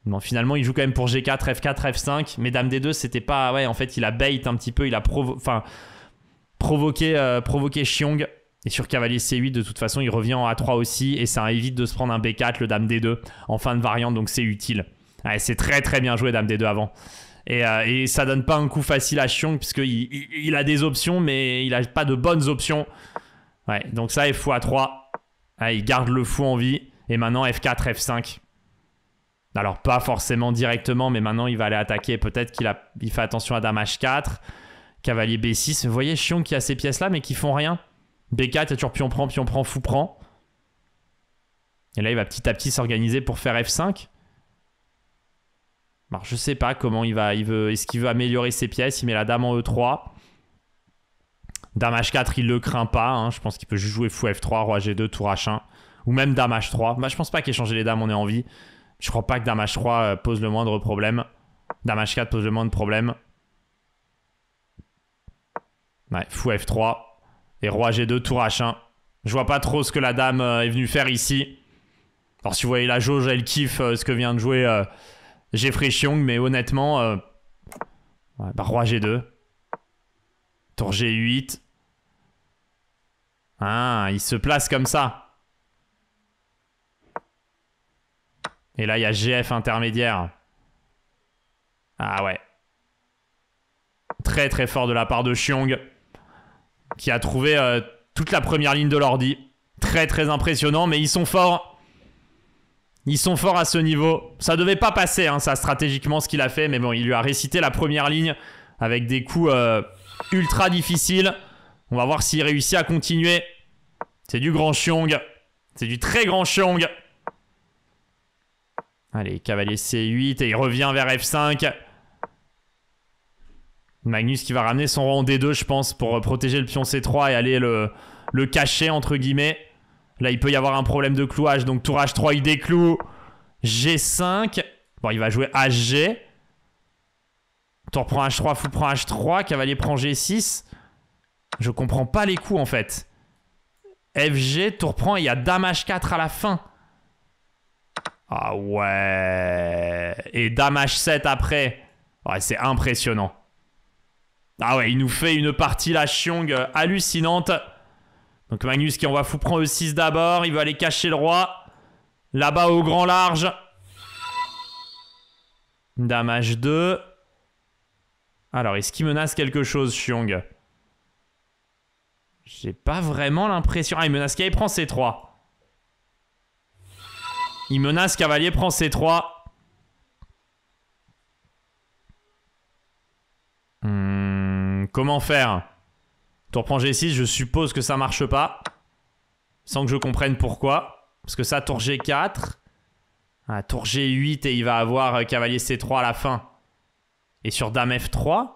Bon, finalement, il joue quand même pour G4, F4, F5. Mais Dame D2, c'était pas. Ouais, en fait, il a bait un petit peu, il a enfin, provoqué, Xiong. Euh, et sur cavalier C8, de toute façon, il revient en A3 aussi. Et ça évite de se prendre un B4, le Dame D2, en fin de variante. Donc c'est utile. Ouais, c'est très très bien joué, Dame D2 avant. Et, euh, et, ça donne pas un coup facile à Xiong, puisqu'il il, a des options, mais il a pas de bonnes options. Ouais, donc ça, f 3 il garde le fou en vie. Et maintenant, F4, F5. Alors pas forcément directement, mais maintenant il va aller attaquer. Peut-être qu'il a... il fait attention à Dame H4, Cavalier B6. Vous voyez Chion qui a ces pièces-là, mais qui font rien. B4, il y a toujours pion prend, pion prend, fou prend. Et là, il va petit à petit s'organiser pour faire F5. Alors, je sais pas comment il va. Il veut, est-ce qu'il veut améliorer ses pièces Il met la dame en E3. Dame H4, il le craint pas. Hein. Je pense qu'il peut juste jouer fou F3, roi G2, tour H1. Ou même dame H3. Bah, je pense pas qu'échanger les dames, on est en vie. Je crois pas que Damage 3 euh, pose le moindre problème. Damage 4 pose le moindre problème. Ouais, fou F3. Et roi G2, tour H1. Je vois pas trop ce que la dame euh, est venue faire ici. Alors si vous voyez la jauge, elle kiffe euh, ce que vient de jouer Jeffrey Chiong, mais honnêtement, ouais, bah, roi G2. Tour G8. Ah, il se place comme ça. Et là, il y a GF intermédiaire. Ah ouais. Très très fort de la part de Xiong. qui a trouvé euh, toute la première ligne de l'ordi. Très très impressionnant, mais ils sont forts. Ils sont forts à ce niveau. Ça devait pas passer, hein, ça stratégiquement ce qu'il a fait, mais bon, il lui a récité la première ligne avec des coups euh, ultra difficiles. On va voir s'il réussit à continuer. C'est du grand Xiong. C'est du très grand Xiong. Allez, cavalier C8 et il revient vers F5. Magnus qui va ramener son rang D2, je pense, pour euh, protéger le pion C3 et aller le, cacher, entre guillemets. Là, il peut y avoir un problème de clouage. Donc, tour H3, il décloue. G5. Bon, il va jouer HG. Tour prend H3, fou prend H3, cavalier prend G6. Je comprends pas les coups, en fait. FG, tour prend, il y a dame H4 à la fin. Ah ouais. Et damage 7 après. Ouais, c'est impressionnant. Ah ouais, il nous fait une partie la Xiong hallucinante. Donc Magnus qui envoie fou prend e 6 d'abord. Il va aller cacher le roi. Là-bas au grand large. Dame H2. Alors, est-ce qu'il menace quelque chose, Xiong J'ai pas vraiment l'impression. Ah, il menace qu'il prend c 3. Il menace cavalier, prend C3. Hmm, comment faire Tour prend G6, je suppose que ça marche pas. Sans que je comprenne pourquoi. Parce que ça, tour G4. Ah, tour G8 et il va avoir euh, cavalier C3 à la fin. Et sur dame F3.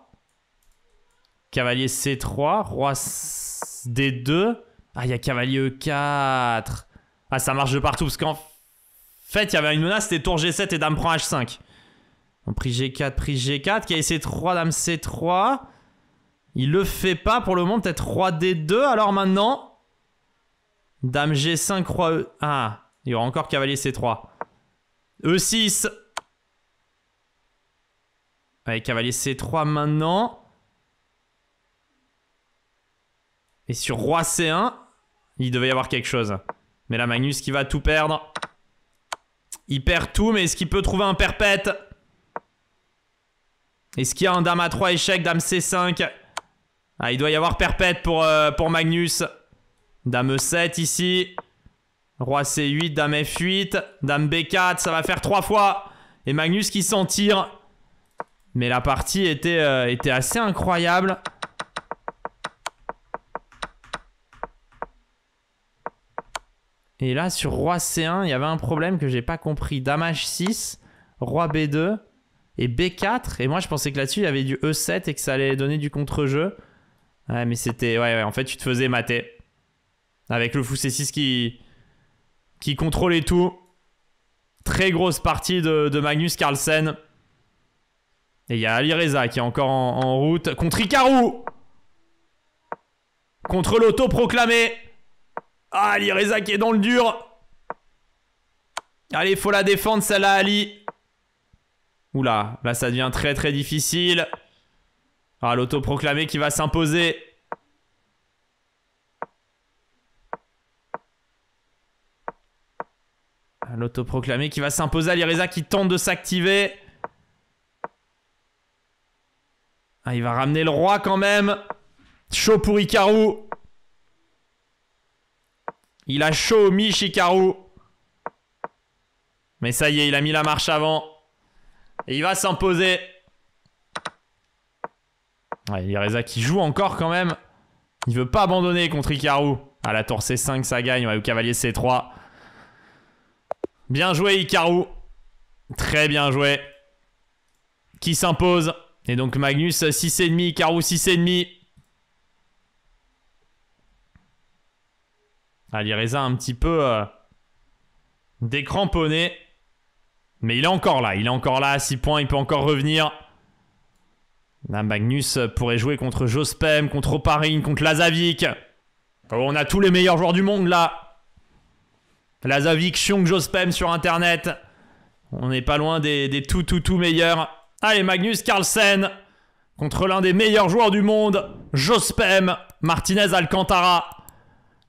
Cavalier C3, roi D2. Ah, il y a cavalier E4. Ah, ça marche de partout parce qu'en en fait, il y avait une menace, c'était tour G7 et dame prend H5. On pris G4, pris G4, qui a essayé 3, dame C3. Il le fait pas pour le moment, peut-être roi D2. Alors maintenant, dame G5, roi E. Ah, il y aura encore cavalier C3. E6. Allez, cavalier C3 maintenant. Et sur roi C1, il devait y avoir quelque chose. Mais là, Magnus qui va tout perdre. Il perd tout, mais est-ce qu'il peut trouver un perpète Est-ce qu'il y a un dame à 3 échec, dame C5 Ah, il doit y avoir perpète pour, euh, pour Magnus. Dame E7 ici. Roi C8, dame F8, dame B4, ça va faire 3 fois. Et Magnus qui s'en tire. Mais la partie était, euh, était assez incroyable. Et là, sur Roi C1, il y avait un problème que j'ai pas compris. Dame H6, Roi B2 et B4. Et moi, je pensais que là-dessus, il y avait du E7 et que ça allait donner du contre-jeu. Ouais, mais c'était. Ouais, ouais, en fait, tu te faisais mater. Avec le fou C6 qui. qui contrôlait tout. Très grosse partie de, Magnus Carlsen. Et il y a Ali Reza qui est encore en, route contre Icarou. Contre l'auto l'auto-proclamé. Ah, l'Ireza qui est dans le dur. Allez, faut la défendre, celle-là, Ali. Oula, là, ça devient très, très difficile. Ah, l'autoproclamé qui va s'imposer. Ah, l'autoproclamé qui va s'imposer. à qui tente de s'activer. Ah, il va ramener le roi quand même. Chaud pour Icarou. Il a chaud, Michikaru. Mais ça y est, il a mis la marche avant. Et il va s'imposer. a Reza qui joue encore quand même. Il veut pas abandonner contre Hikaru. À la tour C5, ça gagne. Ouais, au cavalier C3. Bien joué, Hikaru. Très bien joué. Qui s'impose. Et donc Magnus 6,5, Hikaru 6,5. Alireza ah, un petit peu euh, décramponné. Mais il est encore là. Il est encore là à 6 points. Il peut encore revenir. Ah, Magnus pourrait jouer contre Jospem, contre Oparin, contre Lazavik. Oh, on a tous les meilleurs joueurs du monde là. Lazavik, Chung, Jospem sur internet. On n'est pas loin des, des, tout tout tout meilleurs. Allez, Magnus Carlsen contre l'un des meilleurs joueurs du monde, Jospem, Martinez Alcantara.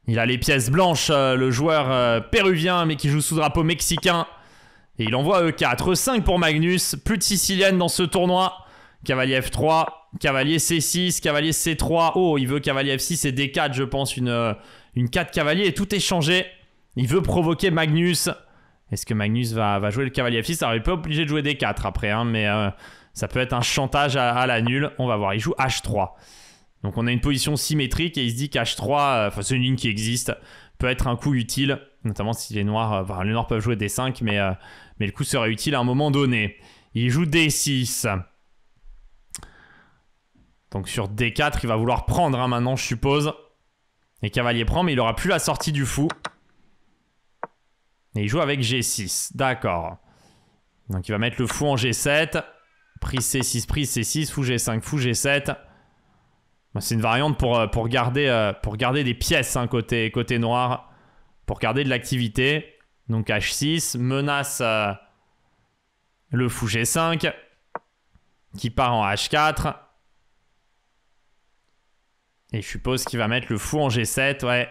Il a les pièces blanches, euh, le joueur euh, péruvien, mais qui joue sous drapeau mexicain. Et il envoie E4. E5 pour Magnus. Plus de Sicilienne dans ce tournoi. Cavalier F3. Cavalier C6. Cavalier C3. Oh, il veut Cavalier F6 et D4, je pense. Une, euh, une 4 cavalier. Et tout est changé. Il veut provoquer Magnus. Est-ce que Magnus va, va, jouer le cavalier F6 Alors, il n'est pas obligé de jouer D4 après, hein, mais ça peut être un chantage à la nulle. On va voir. Il joue H3. Donc on a une position symétrique et il se dit qu'H3, euh, enfin c'est une ligne qui existe, peut être un coup utile, notamment si les noirs, euh, les noirs peuvent jouer D5, mais, euh, mais le coup serait utile à un moment donné. Il joue D6. Donc sur D4, il va vouloir prendre hein, maintenant, je suppose. Et cavalier prend, mais il n'aura plus la sortie du fou. Et il joue avec G6. D'accord. Donc il va mettre le fou en G7. Prise C6, prise C6, fou G5, fou G7. Bah, c'est une variante pour, euh, pour, garder, euh, pour garder des pièces hein, côté, côté noir, pour garder de l'activité. Donc H6 menace euh, le fou G5 qui part en H4. Et je suppose qu'il va mettre le fou en G7, ouais.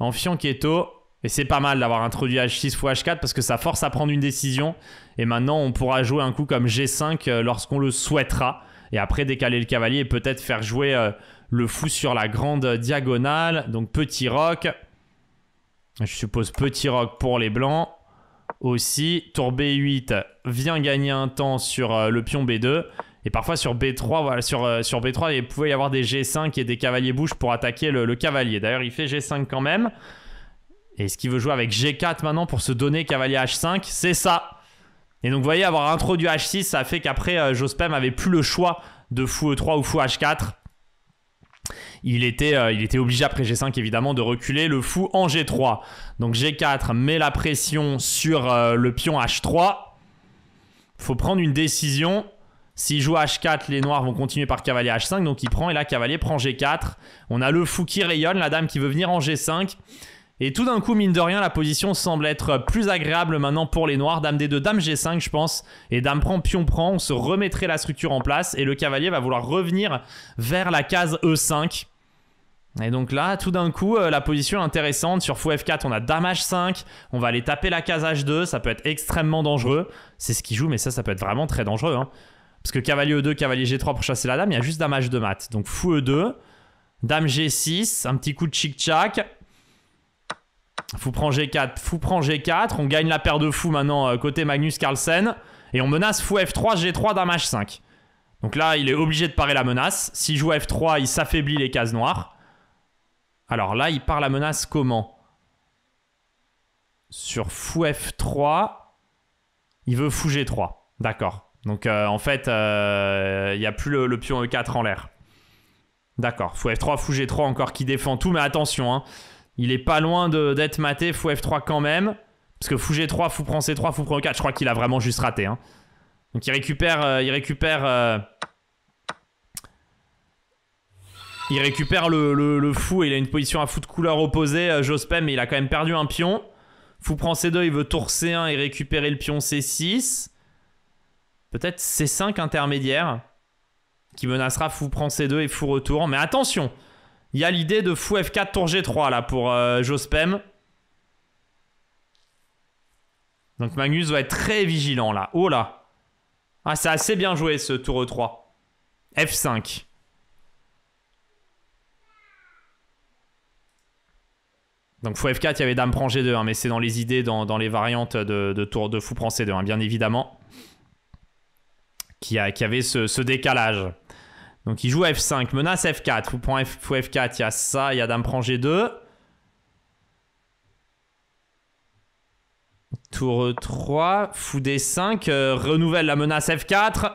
En fianchetto Et c'est pas mal d'avoir introduit H6 ou H4 parce que ça force à prendre une décision. Et maintenant, on pourra jouer un coup comme G5 lorsqu'on le souhaitera et après décaler le cavalier et peut-être faire jouer euh, le fou sur la grande diagonale. Donc petit roc. Je suppose petit roc pour les blancs. Aussi, tour B8 vient gagner un temps sur euh, le pion B2. Et parfois sur B3, voilà, sur, euh, sur B3, il pouvait y avoir des G5 et des cavaliers bouche pour attaquer le, cavalier. D'ailleurs, il fait G5 quand même. Et ce qu'il veut jouer avec G4 maintenant pour se donner cavalier H5 C'est ça et donc, vous voyez, avoir introduit H6, ça fait qu'après, euh, Jospem avait plus le choix de fou E3 ou fou H4. Il était, euh, il était, obligé après G5 évidemment de reculer le fou en G3. Donc G4 met la pression sur euh, le pion H3. Faut prendre une décision. S'il joue H4, les noirs vont continuer par cavalier H5. Donc il prend et là cavalier prend G4. On a le fou qui rayonne, la dame qui veut venir en G5. Et tout d'un coup, mine de rien, la position semble être plus agréable maintenant pour les noirs. Dame D2, Dame G5, je pense. Et Dame prend, Pion prend. On se remettrait la structure en place. Et le cavalier va vouloir revenir vers la case E5. Et donc là, tout d'un coup, euh, la position est intéressante. Sur fou F4, on a Dame H5. On va aller taper la case H2. Ça peut être extrêmement dangereux. C'est ce qu'il joue, mais ça, ça peut être vraiment très dangereux. Hein. Parce que cavalier E2, cavalier G3 pour chasser la dame, il y a juste Dame H2 mat. Donc fou E2, Dame G6, un petit coup de chic-chac. Fou prend G4, Fou prend G4. On gagne la paire de Fous maintenant euh, côté Magnus Carlsen. Et on menace Fou F3, G3, Dame H5. Donc là, il est obligé de parer la menace. S'il joue F3, il s'affaiblit les cases noires. Alors là, il part la menace comment Sur Fou F3, il veut Fou G3. D'accord. Donc euh, en fait, euh, il n'y a plus le, le pion E4 en l'air. D'accord. Fou F3, Fou G3 encore qui défend tout, mais attention, hein. Il est pas loin d'être maté, fou F3 quand même. Parce que fou G3, fou prend C3, fou prend E4, je crois qu'il a vraiment juste raté. Hein. Donc il récupère... Euh, il récupère... Euh, il récupère le, fou et il a une position à fou de couleur opposée, euh, Jospem, mais il a quand même perdu un pion. Fou prend C2, il veut tour C1 et récupérer le pion C6. Peut-être C5 intermédiaire qui menacera fou prend C2 et fou retour. Mais attention il y a l'idée de fou F4 tour G3 là pour euh, Jospem. Donc Magnus doit être très vigilant là. Oh là. Ah, c'est assez bien joué ce tour E3. F5. Donc fou F4, il y avait dame prend G2, hein, mais c'est dans les idées, dans, les variantes de, tour de fou prend C2, hein, bien évidemment. Qui, a, qui avait ce, ce décalage. Donc il joue F5, menace F4, fou prend F, F4, il y a ça, il y a dame prend G2. Tour 3, fou D5, euh, renouvelle la menace F4.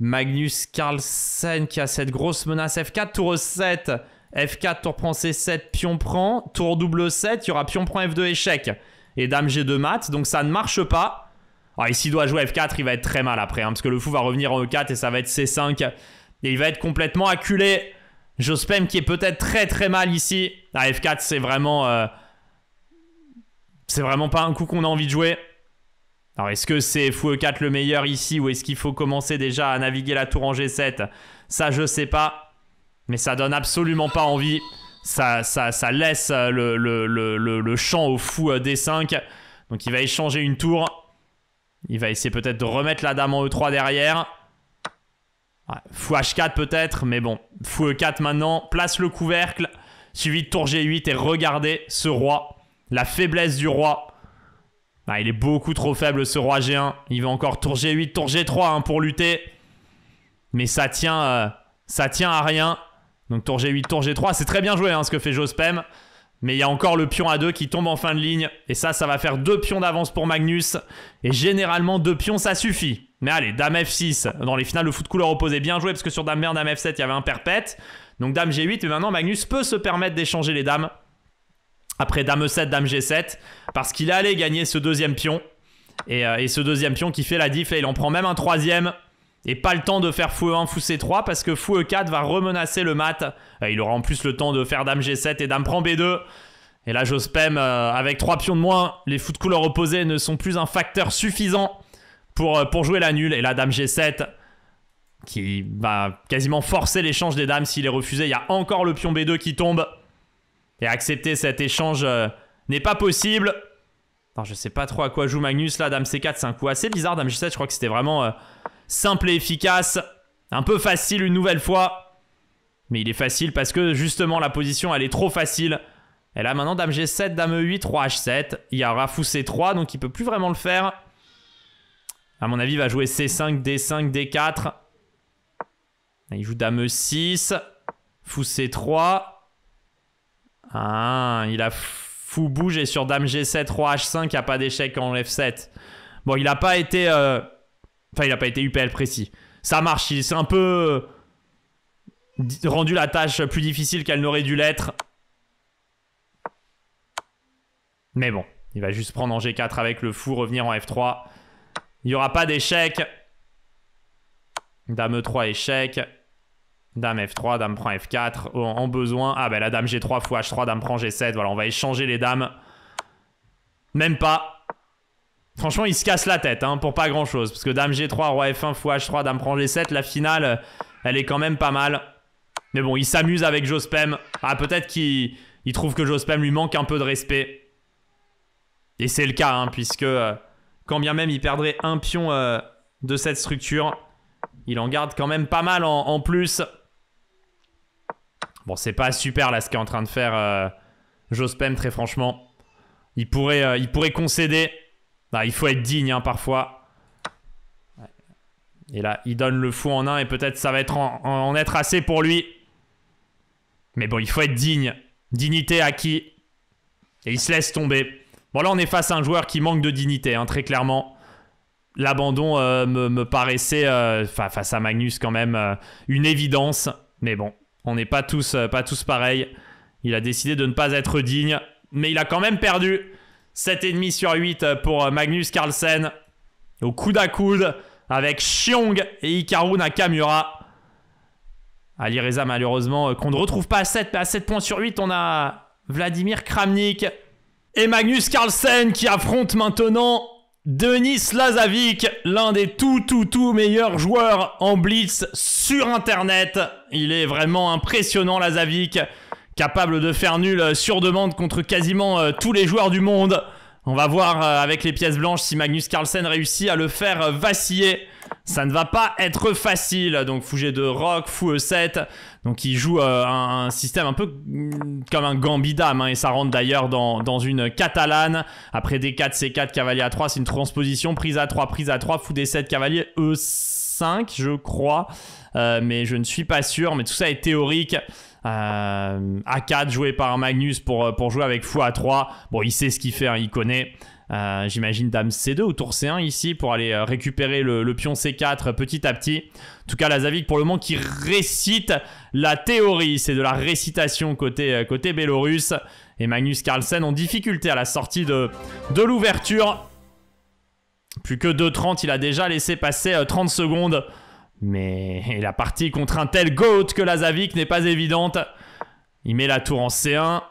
Magnus Carlsen qui a cette grosse menace F4, tour 7, F4, tour prend C7, pion prend, tour double 7, il y aura pion prend F2 échec. Et dame G2 mat, donc ça ne marche pas. Alors ah, s'il doit jouer F4, il va être très mal après, hein, parce que le fou va revenir en E4 et ça va être C5. Et il va être complètement acculé. Jospem qui est peut-être très très mal ici. La F4, c'est vraiment... Euh, c'est vraiment pas un coup qu'on a envie de jouer. Alors est-ce que c'est fou e 4 le meilleur ici ou est-ce qu'il faut commencer déjà à naviguer la tour en G7 Ça, je sais pas. Mais ça donne absolument pas envie. Ça, ça, ça laisse euh, le, le, le, champ au fou euh, D5. Donc il va échanger une tour. Il va essayer peut-être de remettre la dame en E3 derrière. Fou H4 peut-être, mais bon. Fou E4 maintenant, place le couvercle, suivi de tour G8 et regardez ce roi. La faiblesse du roi. Ah, il est beaucoup trop faible ce roi G1. Il va encore tour G8, tour G3 hein, pour lutter. Mais ça tient, euh, ça tient à rien. Donc tour G8, tour G3, c'est très bien joué hein, ce que fait Jospem. Mais il y a encore le pion à 2 qui tombe en fin de ligne. Et ça, ça va faire deux pions d'avance pour Magnus. Et généralement, deux pions, ça suffit. Mais allez, dame F6. Dans les finales, le foot couleur opposé. Bien joué, parce que sur dame mère, dame F7, il y avait un perpète. Donc dame G8. Et maintenant, Magnus peut se permettre d'échanger les dames. Après dame E7, dame G7. Parce qu'il allait gagner ce deuxième pion. Euh, et, ce deuxième pion qui fait la diff. et il en prend même un troisième. Et pas le temps de faire fou E1, fou C3 parce que fou E4 va remenacer le mat. Euh, il aura en plus le temps de faire dame G7 et dame prend B2. Et là, Jospem, euh, avec 3 pions de moins, les fous de couleur opposés ne sont plus un facteur suffisant pour, euh, pour jouer la nulle. Et là, dame G7, qui va quasiment forcer l'échange des dames s'il est refusé. Il y a encore le pion B2 qui tombe. Et accepter cet échange n'est pas possible. Je je sais pas trop à quoi joue Magnus là. Dame C4, c'est un coup assez bizarre. Dame G7, je crois que c'était vraiment simple et efficace. Un peu facile une nouvelle fois. Mais il est facile parce que justement la position elle est trop facile. Et là maintenant dame G7, dame E8, roi H7. Il y aura fou C3 donc il peut plus vraiment le faire. À mon avis il va jouer C5, D5, D4. il joue dame E6. Fou C3. Ah, il a fou bougé sur dame G7, roi H5, il n'y a pas d'échec en F7. Bon, il n'a pas été... Euh, Enfin, il n'a pas été UPL précis. Ça marche, c'est un peu euh, rendu la tâche plus difficile qu'elle n'aurait dû l'être. Mais bon, il va juste prendre en G4 avec le fou, revenir en F3. Il n'y aura pas d'échec. Dame E3, échec. Dame F3, dame prend F4. En besoin. Ah ben la dame G3, fou H3, dame prend G7. Voilà, on va échanger les dames. Même pas. Franchement, il se casse la tête hein, pour pas grand chose. Parce que Dame G3, Roi F1, Fou H3, Dame prend G7, la finale, euh, elle est quand même pas mal. Mais bon, il s'amuse avec Jospem. Ah, peut-être qu'il trouve que Jospem lui manque un peu de respect. Et c'est le cas, hein, puisque euh, quand bien même il perdrait un pion euh, de cette structure, il en garde quand même pas mal en, plus. Bon, c'est pas super là ce qu'est en train de faire Jospem, très franchement. Il pourrait, il pourrait concéder. Bah, il faut être digne hein, parfois. Et là, il donne le fou en un et peut-être ça va être en, être assez pour lui. Mais bon, il faut être digne. Dignité acquis. Et il se laisse tomber. Bon, là, on est face à un joueur qui manque de dignité, hein, très clairement. L'abandon euh, me, paraissait, euh, face à Magnus, quand même, euh, une évidence. Mais bon, on n'est pas tous, pas tous pareils. Il a décidé de ne pas être digne, mais il a quand même perdu. 7,5 sur 8 pour euh, Magnus Carlsen. Au coude à coude avec Xiong et Hikaru Nakamura. Ali Reza, malheureusement, euh, qu'on ne retrouve pas à 7, mais à 7 points sur 8, on a Vladimir Kramnik et Magnus Carlsen qui affrontent maintenant Denis Lazavik, l'un des tout tout tout meilleurs joueurs en blitz sur internet. Il est vraiment impressionnant Lazavik capable de faire nul euh, sur demande contre quasiment euh, tous les joueurs du monde. On va voir euh, avec les pièces blanches si Magnus Carlsen réussit à le faire vaciller. Ça ne va pas être facile. Donc Fougé de 2 rock, fou E7. Donc il joue un, système un peu mm, comme un gambidame hein, et ça rentre d'ailleurs dans, dans, une catalane. Après D4, C4, cavalier A3, c'est une transposition. Prise A3, prise A3, fou D7, cavalier E7 je crois, euh, mais je ne suis pas sûr. Mais tout ça est théorique. Euh, A4 joué par Magnus pour, euh, pour jouer avec fou à 3. Bon, il sait ce qu'il fait, hein, il connaît. J'imagine dame C2 ou tour C1 ici pour aller récupérer le, pion C4 petit à petit. En tout cas, Lazavik pour le moment qui récite la théorie. C'est de la récitation côté, côté Bélorusse. Et Magnus Carlsen en difficulté à la sortie de, de l'ouverture. Plus que 2.30, il a déjà laissé passer 30 euh, secondes. Mais la <laughs> partie contre un tel GOAT que la Zavik n'est pas évidente. Il met la tour en C1,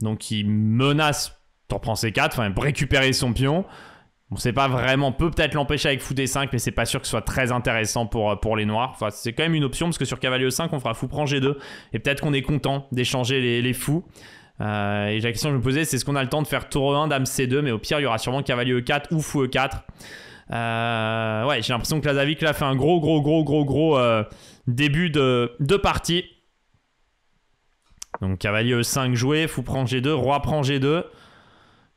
donc il menace T'en prends C4, enfin récupérer son pion. On ne sait pas vraiment, On peut peut-être l'empêcher avec fou D5, mais c'est pas sûr que ce soit très intéressant pour, euh, pour les noirs. Enfin, c'est quand même une option, parce que sur cavalier 5, on fera fou prend G2, et peut-être qu'on est content d'échanger les, les fous. Euh, et la question que je me posais, c'est est-ce qu'on a le temps de faire tour 1, dame C2, mais au pire, il y aura sûrement cavalier E4 ou fou E4. Euh, ouais, j'ai l'impression que la Zavik là fait un gros, gros, gros, gros, gros euh, début de, de partie. Donc cavalier E5 joué, fou prend G2, roi prend G2.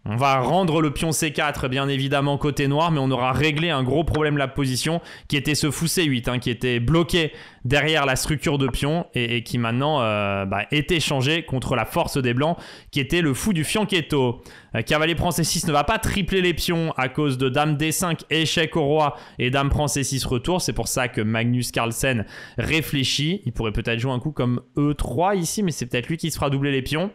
On va rendre le pion C4 bien évidemment côté noir, mais on aura réglé un gros problème la position qui était ce fou C8, hein, qui était bloqué derrière la structure de pion et, qui maintenant euh, bah, est échangé contre la force des blancs, qui était le fou du fianchetto. Euh, cavalier prend C6 ne va pas tripler les pions à cause de Dame D5, échec au roi et Dame prend C6 retour. C'est pour ça que Magnus Carlsen réfléchit. Il pourrait peut-être jouer un coup comme E3 ici, mais c'est peut-être lui qui se fera doubler les pions.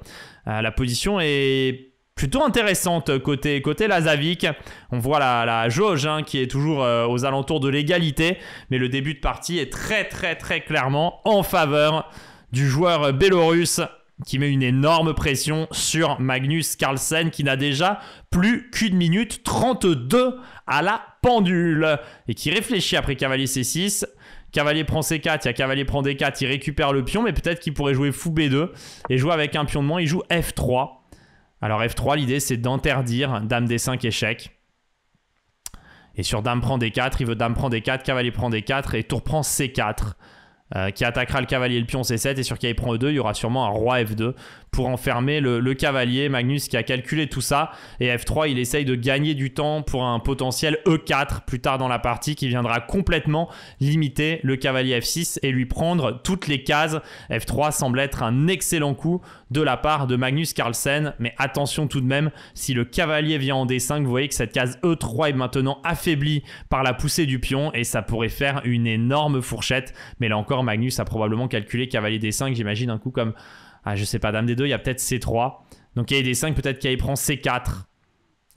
Euh, la position est plutôt intéressante côté, côté Lazavic. On voit la, la jauge hein, qui est toujours euh, aux alentours de l'égalité, mais le début de partie est très très très clairement en faveur du joueur bélorusse qui met une énorme pression sur Magnus Carlsen qui n'a déjà plus qu'une minute 32 à la pendule et qui réfléchit après cavalier C6 Cavalier prend C4, il y a Cavalier prend D4, il récupère le pion, mais peut-être qu'il pourrait jouer fou B2 et jouer avec un pion de moins. Il joue F3. Alors F3, l'idée c'est d'interdire Dame D5 échec. Et sur Dame prend D4, il veut Dame prend D4, Cavalier prend D4 et Tour prend C4. Euh, qui attaquera le cavalier le pion C7 et sur qui il prend E2, il y aura sûrement un roi F2 pour enfermer le, le, cavalier. Magnus qui a calculé tout ça et F3, il essaye de gagner du temps pour un potentiel E4 plus tard dans la partie qui viendra complètement limiter le cavalier F6 et lui prendre toutes les cases. F3 semble être un excellent coup de la part de Magnus Carlsen, mais attention tout de même, si le cavalier vient en D5, vous voyez que cette case E3 est maintenant affaiblie par la poussée du pion et ça pourrait faire une énorme fourchette, mais là encore Magnus a probablement calculé cavalier D5, j'imagine un coup comme, ah, je sais pas, dame D2, il y a peut-être C3. Donc il y cavalier D5, peut-être qu'il prend C4.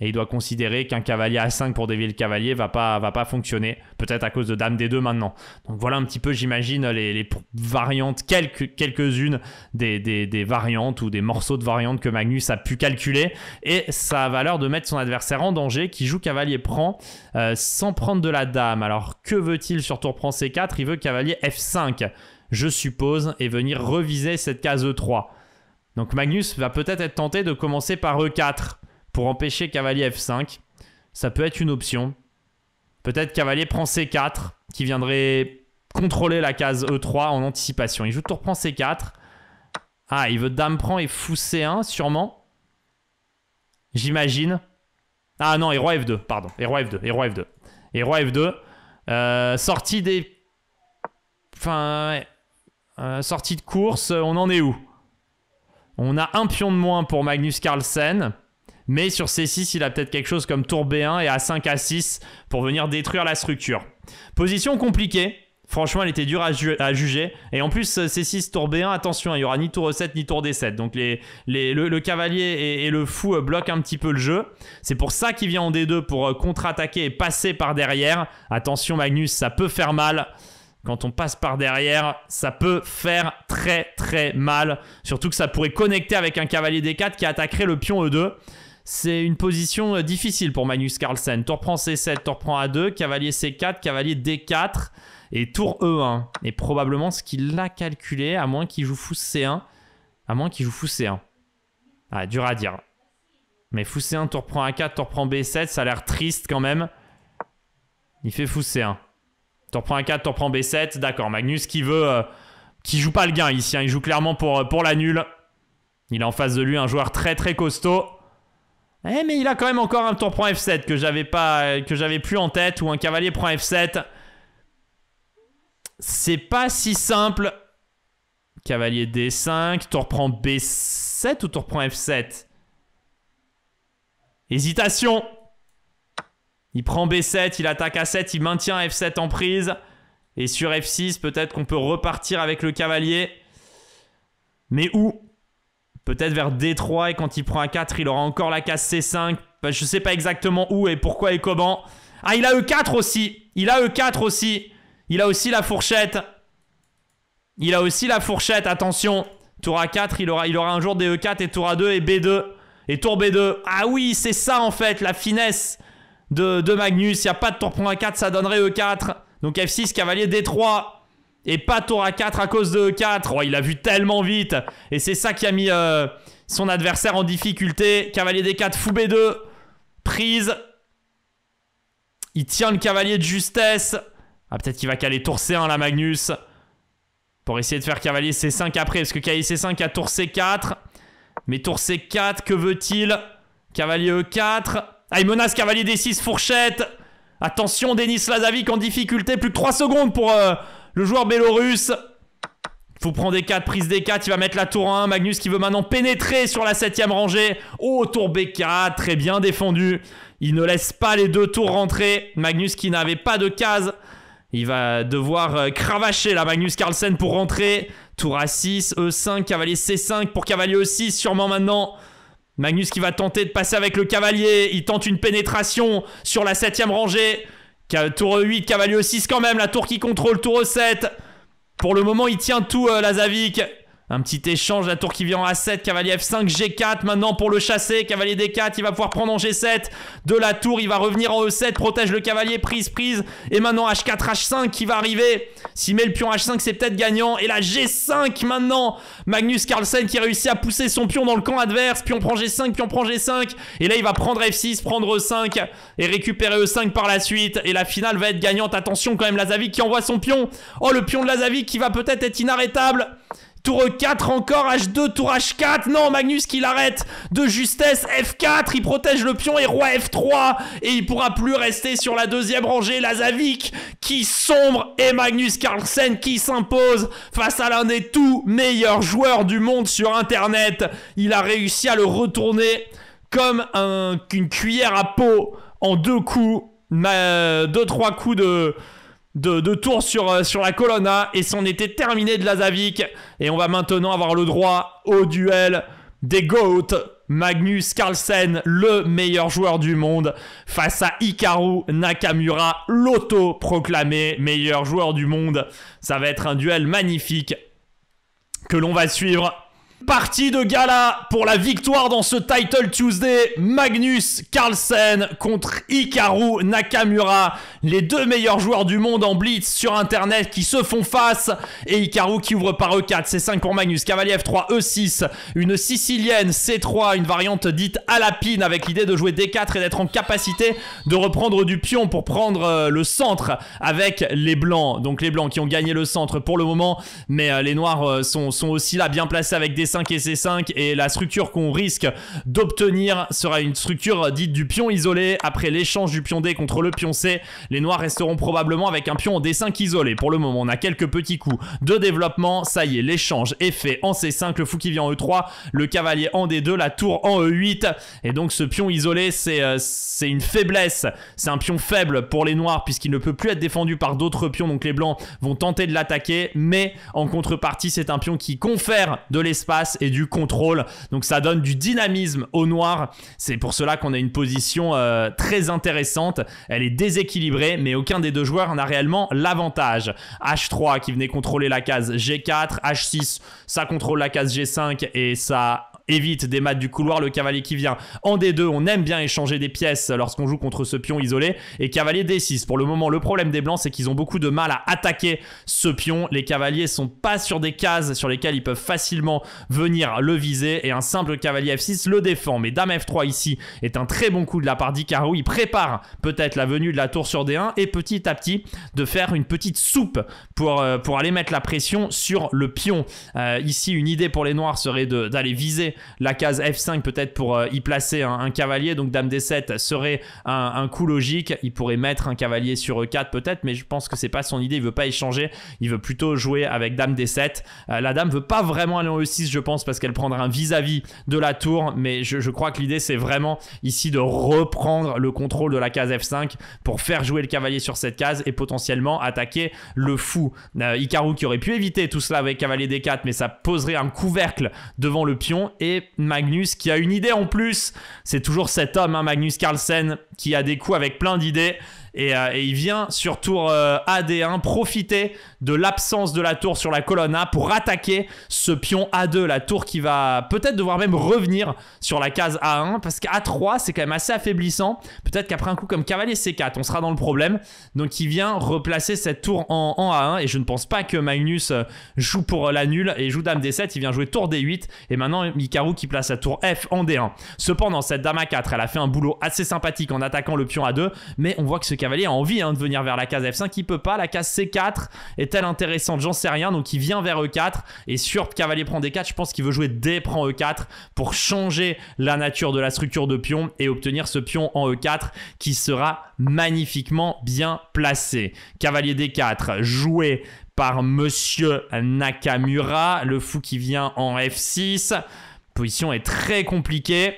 Et il doit considérer qu'un cavalier a 5 pour dévier le cavalier va pas, va pas fonctionner, peut-être à cause de Dame D2 maintenant. Donc voilà un petit peu, j'imagine, les, variantes, quelques, unes des, des, variantes ou des morceaux de variantes que Magnus a pu calculer. Et sa valeur de mettre son adversaire en danger, qui joue cavalier prend euh, sans prendre de la dame. Alors que veut-il sur tour prend C4 Il veut cavalier F5, je suppose, et venir reviser cette case E3. Donc Magnus va peut-être être tenté de commencer par E4 pour empêcher cavalier F5. Ça peut être une option. Peut-être cavalier prend C4 qui viendrait contrôler la case E3 en anticipation. Il joue tour prend C4. Ah, il veut dame prend et fou C1 sûrement. J'imagine. Ah non, et roi F2, pardon. Et roi F2, et roi F2. Et roi F2. Euh, sortie des... Enfin... Euh, sortie de course, on en est où On a un pion de moins pour Magnus Carlsen. Mais sur C6, il a peut-être quelque chose comme tour B1 et A5, A6 pour venir détruire la structure. Position compliquée. Franchement, elle était dure à, juger. Et en plus, euh, C6, tour B1, attention, hein, il n'y aura ni tour E7 ni tour D7. Donc les, le, cavalier et, et, le fou euh, bloquent un petit peu le jeu. C'est pour ça qu'il vient en D2 pour euh, contre-attaquer et passer par derrière. Attention Magnus, ça peut faire mal quand on passe par derrière, ça peut faire très très mal. Surtout que ça pourrait connecter avec un cavalier D4 qui attaquerait le pion E2. C'est une position euh, difficile pour Magnus Carlsen. Tour prend C7, tour prend A2, cavalier C4, cavalier D4 et tour E1. Et probablement ce qu'il a calculé, à moins qu'il joue fou C1. À moins qu'il joue fou C1. Ah, dur à dire. Mais fou C1, tour prend A4, tour prend B7, ça a l'air triste quand même. Il fait fou C1. Tour prend A4, tour prend B7, d'accord. Magnus qui veut... Euh, qui joue pas le gain ici, hein. il joue clairement pour, euh, pour la nulle. Il a en face de lui un joueur très très costaud. Eh, mais il a quand même encore un tour prend F7 que j'avais pas, que j'avais plus en tête, ou un cavalier prend F7. C'est pas si simple. Cavalier D5, tour prend B7 ou tour prend F7 Hésitation Il prend B7, il attaque A7, il maintient F7 en prise. Et sur F6, peut-être qu'on peut repartir avec le cavalier. Mais où peut-être vers D3 et quand il prend A4, il aura encore la case C5. Bah, je sais pas exactement où et pourquoi et comment. Ah, il a E4 aussi. Il a E4 aussi. Il a aussi la fourchette. Il a aussi la fourchette, attention. Tour A4, il aura, il aura un jour des E4 et tour A2 et B2. Et tour B2. Ah oui, c'est ça en fait, la finesse de, Magnus. Il n'y a pas de tour pour A4, ça donnerait E4. Donc F6, cavalier D3. Et pas tour à 4 à cause de 4. il a vu tellement vite. Et c'est ça qui a mis euh, son adversaire en difficulté. Cavalier D4, fou B2. Prise. Il tient le cavalier de justesse. Ah, peut-être qu'il va caler tour C1 là, Magnus. Pour essayer de faire cavalier C5 après. Parce que cavalier C5 a tour C4. Mais tour C4, que veut-il Cavalier E4. Ah, il menace cavalier D6, fourchette. Attention, Denis Lazavic en difficulté. Plus que 3 secondes pour euh, le joueur Bélorusse faut prendre des 4, prise des 4, il va mettre la tour 1, Magnus qui veut maintenant pénétrer sur la 7ème rangée. Oh, tour B4, très bien défendu. Il ne laisse pas les deux tours rentrer. Magnus qui n'avait pas de case. Il va devoir euh, cravacher la Magnus Carlsen pour rentrer. Tour A6, E5, cavalier C5 pour cavalier E6 sûrement maintenant. Magnus qui va tenter de passer avec le cavalier. Il tente une pénétration sur la 7ème rangée. Tour 8, cavalier 6 quand même, la tour qui contrôle, tour 7. Pour le moment, il tient tout, euh, Lazavik. Un petit échange, la tour qui vient en A7, cavalier F5, G4, maintenant pour le chasser, cavalier D4, il va pouvoir prendre en G7, de la tour, il va revenir en E7, protège le cavalier, prise, prise, et maintenant H4, H5 qui va arriver, s'il met le pion H5 c'est peut-être gagnant, et la G5 maintenant, Magnus Carlsen qui réussit à pousser son pion dans le camp adverse, pion prend G5, pion prend G5, et là il va prendre F6, prendre E5, et récupérer E5 par la suite, et la finale va être gagnante, attention quand même Lazavik qui envoie son pion, oh le pion de Lazavik qui va peut-être être inarrêtable, Tour 4 e encore, H2, tour H4. Non, Magnus qui l'arrête de justesse. F4, il protège le pion et roi F3. Et il pourra plus rester sur la deuxième rangée. Lazavik qui sombre et Magnus Carlsen qui s'impose face à l'un des tout meilleurs joueurs du monde sur Internet. Il a réussi à le retourner comme une cuillère à peau en deux coups. deux trois coups de de, tour tours sur, euh, sur la colonna hein, et son était terminé de la Zavik. Et on va maintenant avoir le droit au duel des GOAT. Magnus Carlsen, le meilleur joueur du monde, face à Hikaru Nakamura, l'auto-proclamé meilleur joueur du monde. Ça va être un duel magnifique que l'on va suivre Partie de gala pour la victoire dans ce Title Tuesday, Magnus Carlsen contre Hikaru Nakamura, les deux meilleurs joueurs du monde en blitz sur internet qui se font face et Hikaru qui ouvre par E4, C5 pour Magnus, Cavalier F3, E6, une sicilienne C3, une variante dite à avec l'idée de jouer D4 et d'être en capacité de reprendre du pion pour prendre euh, le centre avec les blancs, donc les blancs qui ont gagné le centre pour le moment, mais euh, les noirs euh, sont aussi là bien placés avec des C5 et C5 et la structure qu'on risque d'obtenir sera une structure dite du pion isolé. Après l'échange du pion D contre le pion C, les noirs resteront probablement avec un pion en D5 isolé. Pour le moment, on a quelques petits coups de développement. Ça y est, l'échange est fait en C5, le fou qui vient en E3, le cavalier en D2, la tour en E8. Et donc ce pion isolé, euh, c'est une faiblesse. C'est un pion faible pour les noirs puisqu'il ne peut plus être défendu par d'autres pions. Donc les blancs vont tenter de l'attaquer. Mais en contrepartie, c'est un pion qui confère de l'espace et du contrôle. Donc ça donne du dynamisme au noir. C'est pour cela qu'on a une position euh, très intéressante. Elle est déséquilibrée, mais aucun des deux joueurs n'a réellement l'avantage. H3 qui venait contrôler la case G4, H6 ça contrôle la case G5 et ça évite des maths du couloir, le cavalier qui vient. En D2, on aime bien échanger des pièces lorsqu'on joue contre ce pion isolé. Et cavalier D6, pour le moment, le problème des blancs, c'est qu'ils ont beaucoup de mal à attaquer ce pion. Les cavaliers sont pas sur des cases sur lesquelles ils peuvent facilement venir le viser. Et un simple cavalier F6 le défend. Mais dame F3 ici est un très bon coup de la part d'Icaro. Il prépare peut-être la venue de la tour sur D1 et petit à petit de faire une petite soupe pour, euh, pour aller mettre la pression sur le pion. Euh, ici, une idée pour les noirs serait d'aller viser la case F5 peut-être pour euh, y placer un, cavalier. Donc Dame D7 serait un, coup logique. Il pourrait mettre un cavalier sur E4 euh, peut-être, mais je pense que c'est pas son idée. Il veut pas échanger. Il veut plutôt jouer avec Dame D7. Euh, la Dame veut pas vraiment aller en E6, je pense, parce qu'elle prendra un vis-à-vis de la tour. Mais je, crois que l'idée c'est vraiment ici de reprendre le contrôle de la case F5 pour faire jouer le cavalier sur cette case et potentiellement attaquer le fou. Euh, qui aurait pu éviter tout cela avec cavalier D4, mais ça poserait un couvercle devant le pion et Magnus qui a une idée en plus. C'est toujours cet homme, hein, Magnus Carlsen, qui a des coups avec plein d'idées euh, et, il vient sur tour euh, AD1 profiter de l'absence de la tour sur la colonne A pour attaquer ce pion A2, la tour qui va peut-être devoir même revenir sur la case A1 parce qu'A3 c'est quand même assez affaiblissant. Peut-être qu'après un coup comme cavalier C4 on sera dans le problème. Donc il vient replacer cette tour en, A1 et je ne pense pas que Magnus euh, joue pour la nulle et joue dame D7, il vient jouer tour D8 et maintenant Mikaru qui place la tour F en D1. Cependant cette dame A4 elle a fait un boulot assez sympathique en attaquant le pion A2 mais on voit que ce Cavalier a envie hein, de venir vers la case F5, il peut pas, la case C4 est-elle intéressante J'en sais rien, donc il vient vers E4 et sur Cavalier prend D4, je pense qu'il veut jouer D prend E4 pour changer la nature de la structure de pion et obtenir ce pion en E4 qui sera magnifiquement bien placé. Cavalier D4, joué par Monsieur Nakamura, le fou qui vient en F6. Position est très compliquée.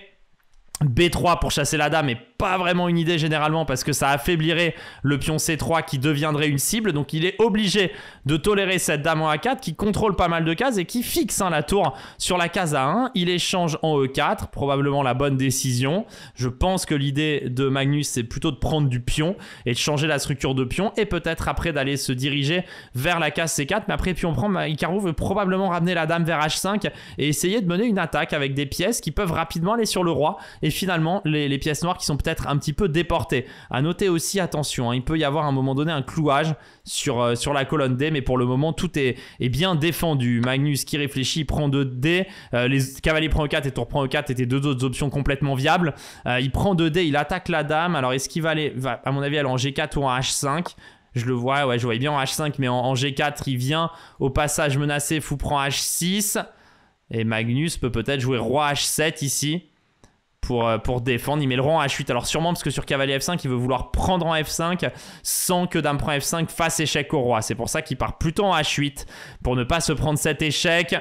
B3 pour chasser la dame et pas vraiment une idée généralement parce que ça affaiblirait le pion C3 qui deviendrait une cible. Donc il est obligé de tolérer cette dame en A4 qui contrôle pas mal de cases et qui fixe hein, la tour sur la case A1. Il échange en E4, probablement la bonne décision. Je pense que l'idée de Magnus c'est plutôt de prendre du pion et de changer la structure de pion et peut-être après d'aller se diriger vers la case C4. Mais après pion prend, bah, Icaro veut probablement ramener la dame vers H5 et essayer de mener une attaque avec des pièces qui peuvent rapidement aller sur le roi et finalement les, les pièces noires qui sont peut-être être un petit peu déporté. À noter aussi, attention, hein, il peut y avoir à un moment donné un clouage sur, euh, sur la colonne D, mais pour le moment, tout est, est bien défendu. Magnus qui réfléchit prend 2 D, euh, les cavaliers prend 4 e et tour prend 4 e étaient deux autres options complètement viables. Euh, il prend 2 D, il attaque la dame. Alors est-ce qu'il va aller, à mon avis, aller en G4 ou en H5 je le vois, ouais, je voyais bien en H5, mais en, en G4, il vient au passage menacé, fou prend H6. Et Magnus peut peut-être jouer roi H7 ici. Euh, pour, défendre. Il met le rang en H8. Alors sûrement parce que sur cavalier F5, il veut vouloir prendre en F5 sans que dame prend F5 fasse échec au roi. C'est pour ça qu'il part plutôt en H8 pour ne pas se prendre cet échec.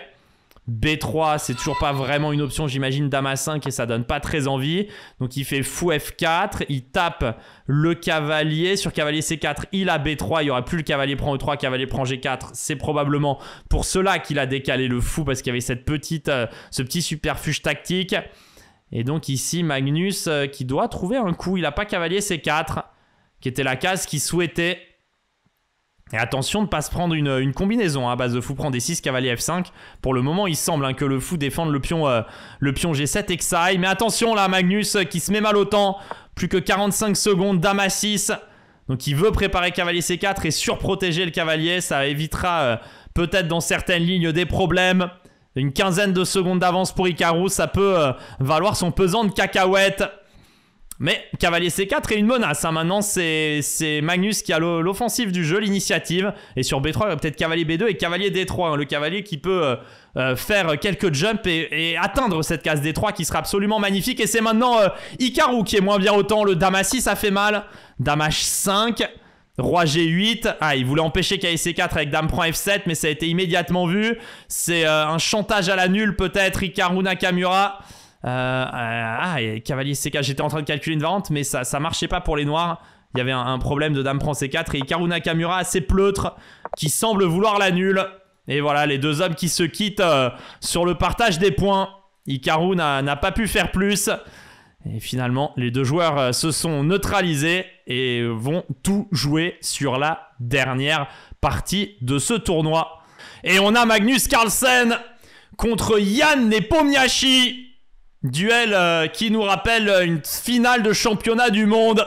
B3, c'est toujours pas vraiment une option, j'imagine, dame a 5 et ça donne pas très envie. Donc il fait fou F4, il tape le cavalier. Sur cavalier C4, il a B3, il y aura plus le cavalier prend E3, cavalier prend G4. C'est probablement pour cela qu'il a décalé le fou parce qu'il y avait cette petite, euh, ce petit superfuge tactique. Et donc ici, Magnus euh, qui doit trouver un coup. Il n'a pas cavalier C4, qui était la case qu'il souhaitait. Et attention de ne pas se prendre une, combinaison. Hein, à base de fou prend des 6 cavaliers F5. Pour le moment, il semble hein, que le fou défende le pion, euh, le pion G7 et que ça aille. Mais attention là, Magnus euh, qui se met mal au temps. Plus que 45 secondes, dame à 6. Donc il veut préparer cavalier C4 et surprotéger le cavalier. Ça évitera peut-être dans certaines lignes des problèmes. Une quinzaine de secondes d'avance pour Icarus, ça peut euh, valoir son pesant de cacahuète. Mais Cavalier C4 est une menace. Hein. Maintenant, c'est Magnus qui a l'offensive du jeu, l'initiative. Et sur B3, il y peut-être Cavalier B2 et Cavalier D3. Hein. Le cavalier qui peut euh, euh, faire quelques jumps et, atteindre cette case D3 qui sera absolument magnifique. Et c'est maintenant qui est moins bien autant. Le damas 6 ça fait mal. Dame 5 Roi G8. Ah, il voulait empêcher c 4 e avec Dame prend F7, mais ça a été immédiatement vu. C'est euh, un chantage à la nulle, peut-être. Ikaru Nakamura. Euh, euh, ah, cavalier C4. J'étais en train de calculer une vente, mais ça, ça marchait pas pour les noirs. Il y avait un, problème de Dame prend C4 et Hikaru Nakamura assez pleutre qui semble vouloir la nulle. Et voilà, les deux hommes qui se quittent sur le partage des points. Ikaru n'a pas pu faire plus. Et finalement, les deux joueurs euh, se sont neutralisés et vont tout jouer sur la dernière partie de ce tournoi. Et on a Magnus Carlsen contre Yann Nepomniachi. Duel euh, qui nous rappelle une finale de championnat du monde.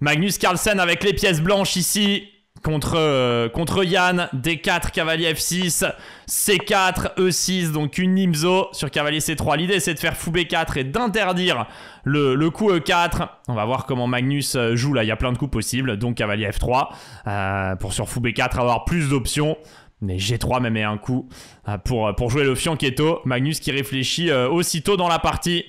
Magnus Carlsen avec les pièces blanches ici contre, euh, contre Yann, D4, cavalier F6, C4, E6, donc une Nimzo sur cavalier C3. L'idée c'est de faire fou B4 et d'interdire le, coup E4. On va voir comment Magnus euh, joue là, il y a plein de coups possibles, donc cavalier F3, euh, pour sur fou B4 avoir plus d'options. Mais G3 même est un coup pour, pour jouer le Fianchetto. Magnus qui réfléchit aussitôt dans la partie.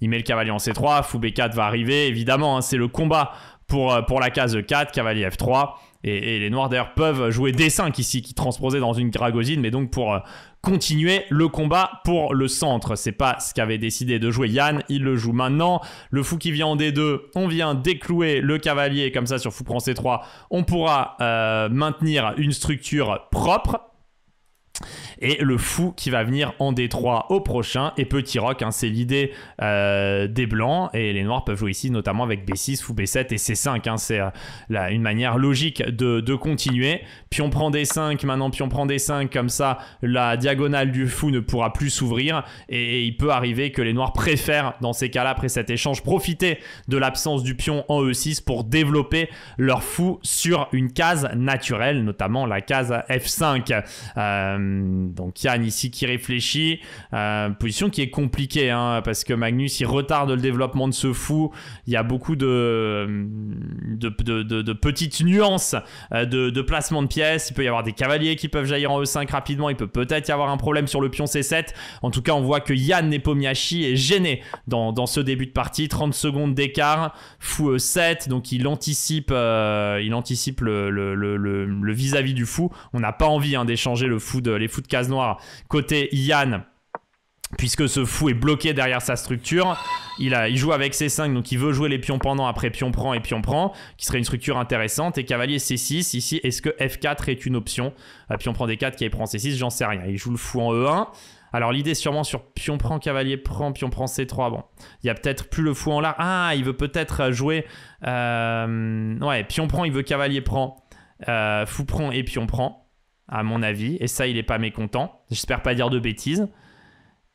Il met le cavalier en C3, fou B4 va arriver, évidemment, hein, c'est le combat pour, pour la case 4, e cavalier F3. Et, les Noirs d'ailleurs peuvent jouer des 5 ici, qui transposait dans une Gragosine, mais donc pour euh, continuer le combat pour le centre. C'est pas ce qu'avait décidé de jouer Yann, il le joue maintenant. Le fou qui vient en D2, on vient déclouer le cavalier comme ça sur fou prend C3. On pourra euh, maintenir une structure propre et le fou qui va venir en D3 au prochain et Petit Rock, hein, c'est l'idée euh, des Blancs et les Noirs peuvent jouer ici notamment avec B6, Fou B7 et C5 hein. c'est euh, une manière logique de, de, continuer, pion prend D5 maintenant pion prend D5 comme ça la diagonale du fou ne pourra plus s'ouvrir et, il peut arriver que les Noirs préfèrent dans ces cas là après cet échange profiter de l'absence du pion en E6 pour développer leur fou sur une case naturelle, notamment la case F5 euh, donc Yann ici qui réfléchit, euh, position qui est compliquée hein, parce que Magnus il retarde le développement de ce fou. Il y a beaucoup de, petites nuances euh, de, placement de pièces. Il peut y avoir des cavaliers qui peuvent jaillir en E5 rapidement. Il peut peut-être y avoir un problème sur le pion C7. En tout cas, on voit que Yann Nepomiachi est gêné dans, ce début de partie. 30 secondes d'écart, fou E7. Donc il anticipe, il anticipe le vis-à-vis du fou. On n'a pas envie hein, d'échanger le fou de euh, les fous de case noire côté Yann puisque ce fou est bloqué derrière sa structure. Il, a, il joue avec C5, donc il veut jouer les pions pendant après pion prend et pion prend, qui serait une structure intéressante. Et cavalier C6, ici, est-ce que F4 est une option euh, Pion prend D4, qui prend C6, j'en sais rien. Il joue le fou en E1. Alors l'idée sûrement sur pion prend, cavalier prend, pion prend C3. Bon, il y a peut-être plus le fou en là. Ah, il veut peut-être euh, jouer... ouais, pion prend, il veut cavalier prend, fou prend et pion prend à mon avis. Et ça, il est pas mécontent. J'espère pas dire de bêtises.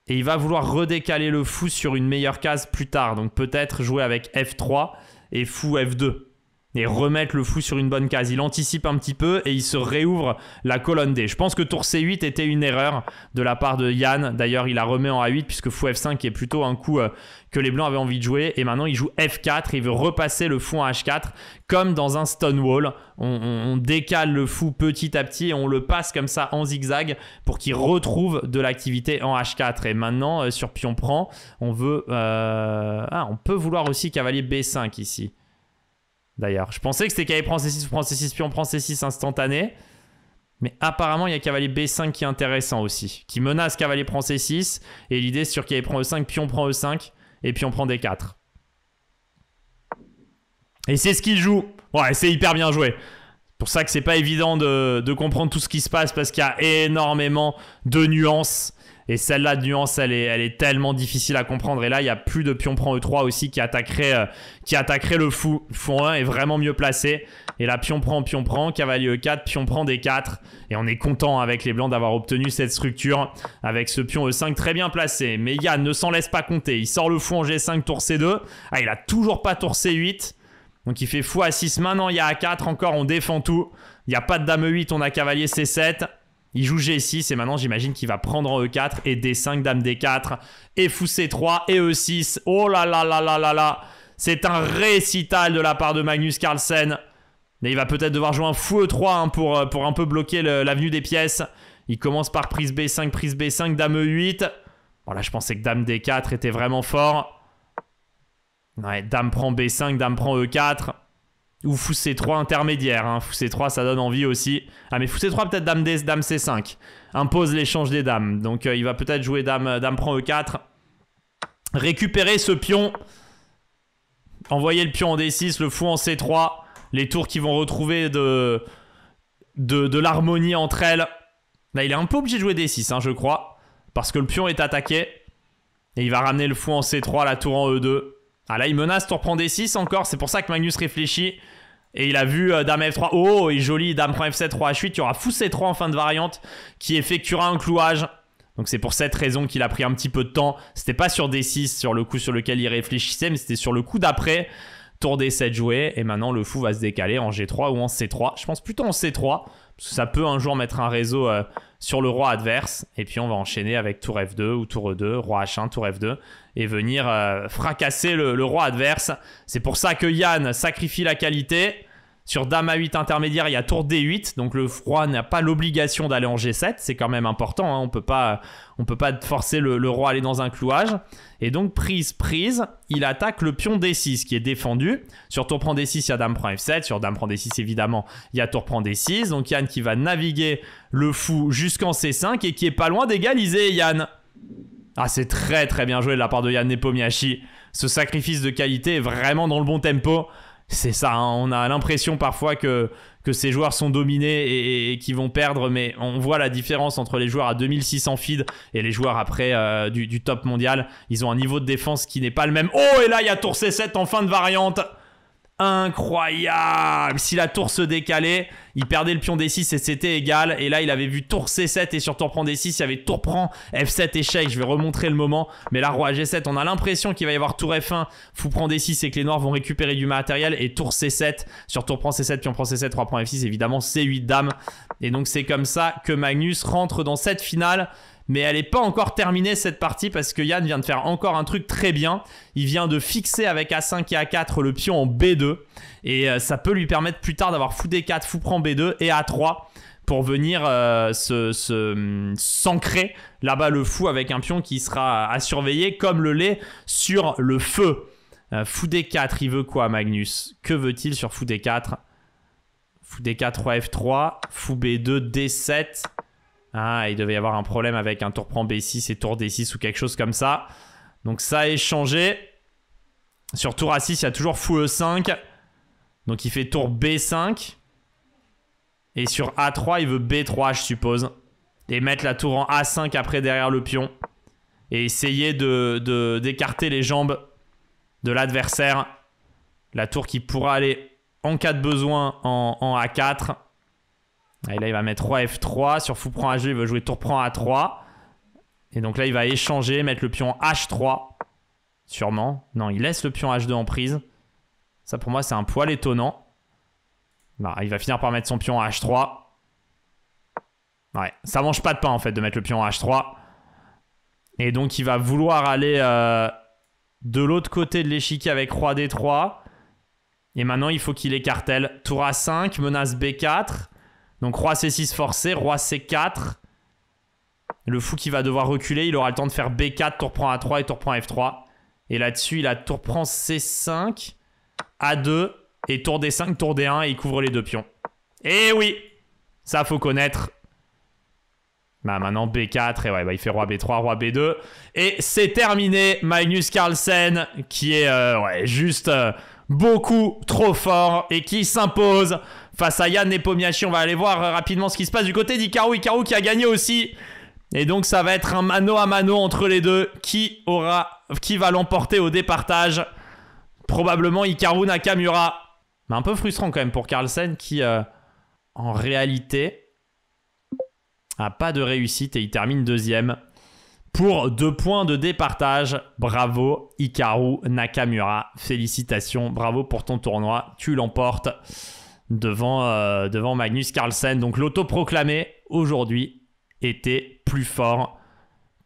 Et il va vouloir redécaler le fou sur une meilleure case plus tard. Donc peut-être jouer avec F3 et fou F2 et remettre le fou sur une bonne case. Il anticipe un petit peu et il se réouvre la colonne D. Je pense que tour C8 était une erreur de la part de Yann. D'ailleurs, il la remet en A8 puisque fou F5 est plutôt un coup euh, que les Blancs avaient envie de jouer. Et maintenant, il joue F4 il veut repasser le fou en H4 comme dans un Stonewall. On, on, décale le fou petit à petit et on le passe comme ça en zigzag pour qu'il retrouve de l'activité en H4. Et maintenant, euh, sur pion prend, on veut... Euh, ah, on peut vouloir aussi cavalier B5 ici. D'ailleurs, je pensais que c'était cavalier prend C6, prend C6, puis on prend C6 instantané. Mais apparemment, il y a cavalier B5 qui est intéressant aussi, qui menace cavalier prend C6. Et l'idée, c'est sur cavalier prend E5, pion prend E5, et puis on prend D4. Et c'est ce qu'il joue. Ouais, c'est hyper bien joué. Pour ça que c'est pas évident de, de, comprendre tout ce qui se passe parce qu'il y a énormément de nuances et celle-là, nuance, elle est, elle est tellement difficile à comprendre. Et là, il n'y a plus de pion prend E3 aussi qui attaquerait, euh, qui attaquerait le fou. Fou 1 est vraiment mieux placé. Et là, pion prend, pion prend, cavalier E4, pion prend D4. Et on est content avec les blancs d'avoir obtenu cette structure avec ce pion E5 très bien placé. Mais Yann ne s'en laisse pas compter. Il sort le fou en G5, tour C2. Ah, il a toujours pas tour C8. Donc il fait fou à 6. Maintenant, il y a A4 encore, on défend tout. Il n'y a pas de dame E8, on a cavalier C7. Il joue G6 et maintenant j'imagine qu'il va prendre en E4 et D5, Dame D4 et Fou C3 et E6. Oh là là là là là là C'est un récital de la part de Magnus Carlsen. Mais il va peut-être devoir jouer un Fou E3 hein, pour, euh, pour un peu bloquer l'avenue des pièces. Il commence par prise B5, prise B5, Dame E8. Voilà, je pensais que Dame D4 était vraiment fort. Ouais, Dame prend B5, Dame prend E4. Ou Fou c 3 intermédiaire. Hein. c 3, ça donne envie aussi. Ah, mais Fou c 3, peut-être Dame, D, Dame C5. Impose l'échange des dames. Donc, euh, il va peut-être jouer Dame, euh, Dame prend E4. Récupérer ce pion. Envoyer le pion en D6, le fou en C3. Les tours qui vont retrouver de, de, l'harmonie entre elles. Là, il est un peu obligé de jouer D6, hein, je crois. Parce que le pion est attaqué. Et il va ramener le fou en C3, la tour en E2. Ah là, il menace, tour prend d 6 encore. C'est pour ça que Magnus réfléchit. Et il a vu euh, dame F3. Oh, est joli, dame prend F7, 3 H8. Il y aura fou C3 en fin de variante qui effectuera un clouage. Donc c'est pour cette raison qu'il a pris un petit peu de temps. C'était pas sur D6 sur le coup sur lequel il réfléchissait, mais c'était sur le coup d'après tour d 7 joué. et maintenant le fou va se décaler en G3 ou en C3. Je pense plutôt en C3, parce que ça peut un jour mettre un réseau euh, sur le roi adverse, et puis on va enchaîner avec tour F2 ou tour E2, roi H1, tour F2, et venir euh, fracasser le, roi adverse. C'est pour ça que Yann sacrifie la qualité sur dame A8 intermédiaire, il y a tour D8, donc le roi n'a pas l'obligation d'aller en G7, c'est quand même important, hein. on ne peut pas forcer le, roi à aller dans un clouage. Et donc prise, prise, il attaque le pion D6 qui est défendu. Sur tour prend D6, il y a dame prend F7, sur dame prend D6 évidemment, il y a tour prend D6, donc Yann qui va naviguer le fou jusqu'en C5 et qui est pas loin d'égaliser Yann. Ah, c'est très très bien joué de la part de Yann Nepomiachi. Ce sacrifice de qualité est vraiment dans le bon tempo c'est ça. On a l'impression parfois que, que ces joueurs sont dominés et, qui qu'ils vont perdre, mais on voit la différence entre les joueurs à 2600 feed et les joueurs après euh, du, du, top mondial. Ils ont un niveau de défense qui n'est pas le même. Oh, et là, il y a tour C7 en fin de variante incroyable. Si la tour se décalait, il perdait le pion D6 et c'était égal. Et là, il avait vu tour C7 et sur tour prend D6, il y avait tour prend F7 échec. Je vais remontrer le moment. Mais là, roi G7, on a l'impression qu'il va y avoir tour F1, fou prend D6 et que les noirs vont récupérer du matériel. Et tour C7, sur tour prend C7, pion prend C7, roi prend F6, évidemment C8 dame. Et donc, c'est comme ça que Magnus rentre dans cette finale mais elle n'est pas encore terminée cette partie parce que Yann vient de faire encore un truc très bien. Il vient de fixer avec A5 et A4 le pion en B2 et euh, ça peut lui permettre plus tard d'avoir fou D4, fou prend B2 et A3 pour venir euh, se, hum, s'ancrer là-bas le fou avec un pion qui sera à surveiller comme le lait sur le feu. Euh, fou D4, il veut quoi Magnus Que veut-il sur fou D4 Fou D4, roi F3, fou B2, D7. Ah, il devait y avoir un problème avec un tour prend B6 et tour D6 ou quelque chose comme ça. Donc ça a échangé. Sur tour A6, il y a toujours fou E5. Donc il fait tour B5. Et sur A3, il veut B3, je suppose. Et mettre la tour en A5 après derrière le pion. Et essayer de d'écarter les jambes de l'adversaire. La tour qui pourra aller en cas de besoin en A4. Et là, il va mettre roi F3. Sur fou prend H2 il veut jouer tour prend A3. Et donc là, il va échanger, mettre le pion H3. Sûrement. Non, il laisse le pion H2 en prise. Ça, pour moi, c'est un poil étonnant. Bah, il va finir par mettre son pion H3. Ouais, ça mange pas de pain, en fait, de mettre le pion H3. Et donc, il va vouloir aller euh, de l'autre côté de l'échiquier avec roi D3. Et maintenant, il faut qu'il écartèle. Tour A5, menace B4. Donc roi c6 forcé, roi c4. Le fou qui va devoir reculer, il aura le temps de faire b4, tour prend a3 et tour prend f3. Et là-dessus, il a tour prend c5, a2 et tour d5, tour d1 et il couvre les deux pions. Et eh oui, ça faut connaître. Bah maintenant B4 et ouais bah il fait roi B3, roi B2 et c'est terminé Magnus Carlsen qui est euh, ouais, juste euh, beaucoup trop fort et qui s'impose face à Yann Nepomiachi. On va aller voir euh, rapidement ce qui se passe du côté d'Hikaru. Ikaru qui a gagné aussi. Et donc ça va être un mano à mano entre les deux. Qui, aura, qui va l'emporter au départage Probablement Hikaru Nakamura. Mais un peu frustrant quand même pour Carlsen qui, euh, en réalité, a pas de réussite et il termine deuxième. Pour deux points de départage, bravo Ikaru Nakamura. Félicitations, bravo pour ton tournoi, tu l'emportes devant, euh, devant Magnus Carlsen. Donc l'autoproclamé aujourd'hui était plus fort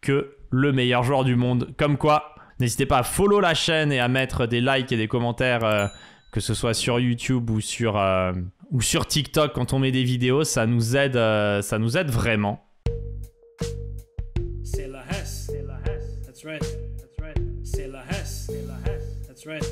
que le meilleur joueur du monde. Comme quoi, n'hésitez pas à follow la chaîne et à mettre des likes et des commentaires, euh, que ce soit sur YouTube ou sur, euh, ou sur TikTok quand on met des vidéos, ça nous aide, ça nous aide vraiment. C'est la Hesse. C'est la Hesse. That's C'est la Hesse. C'est la Hesse.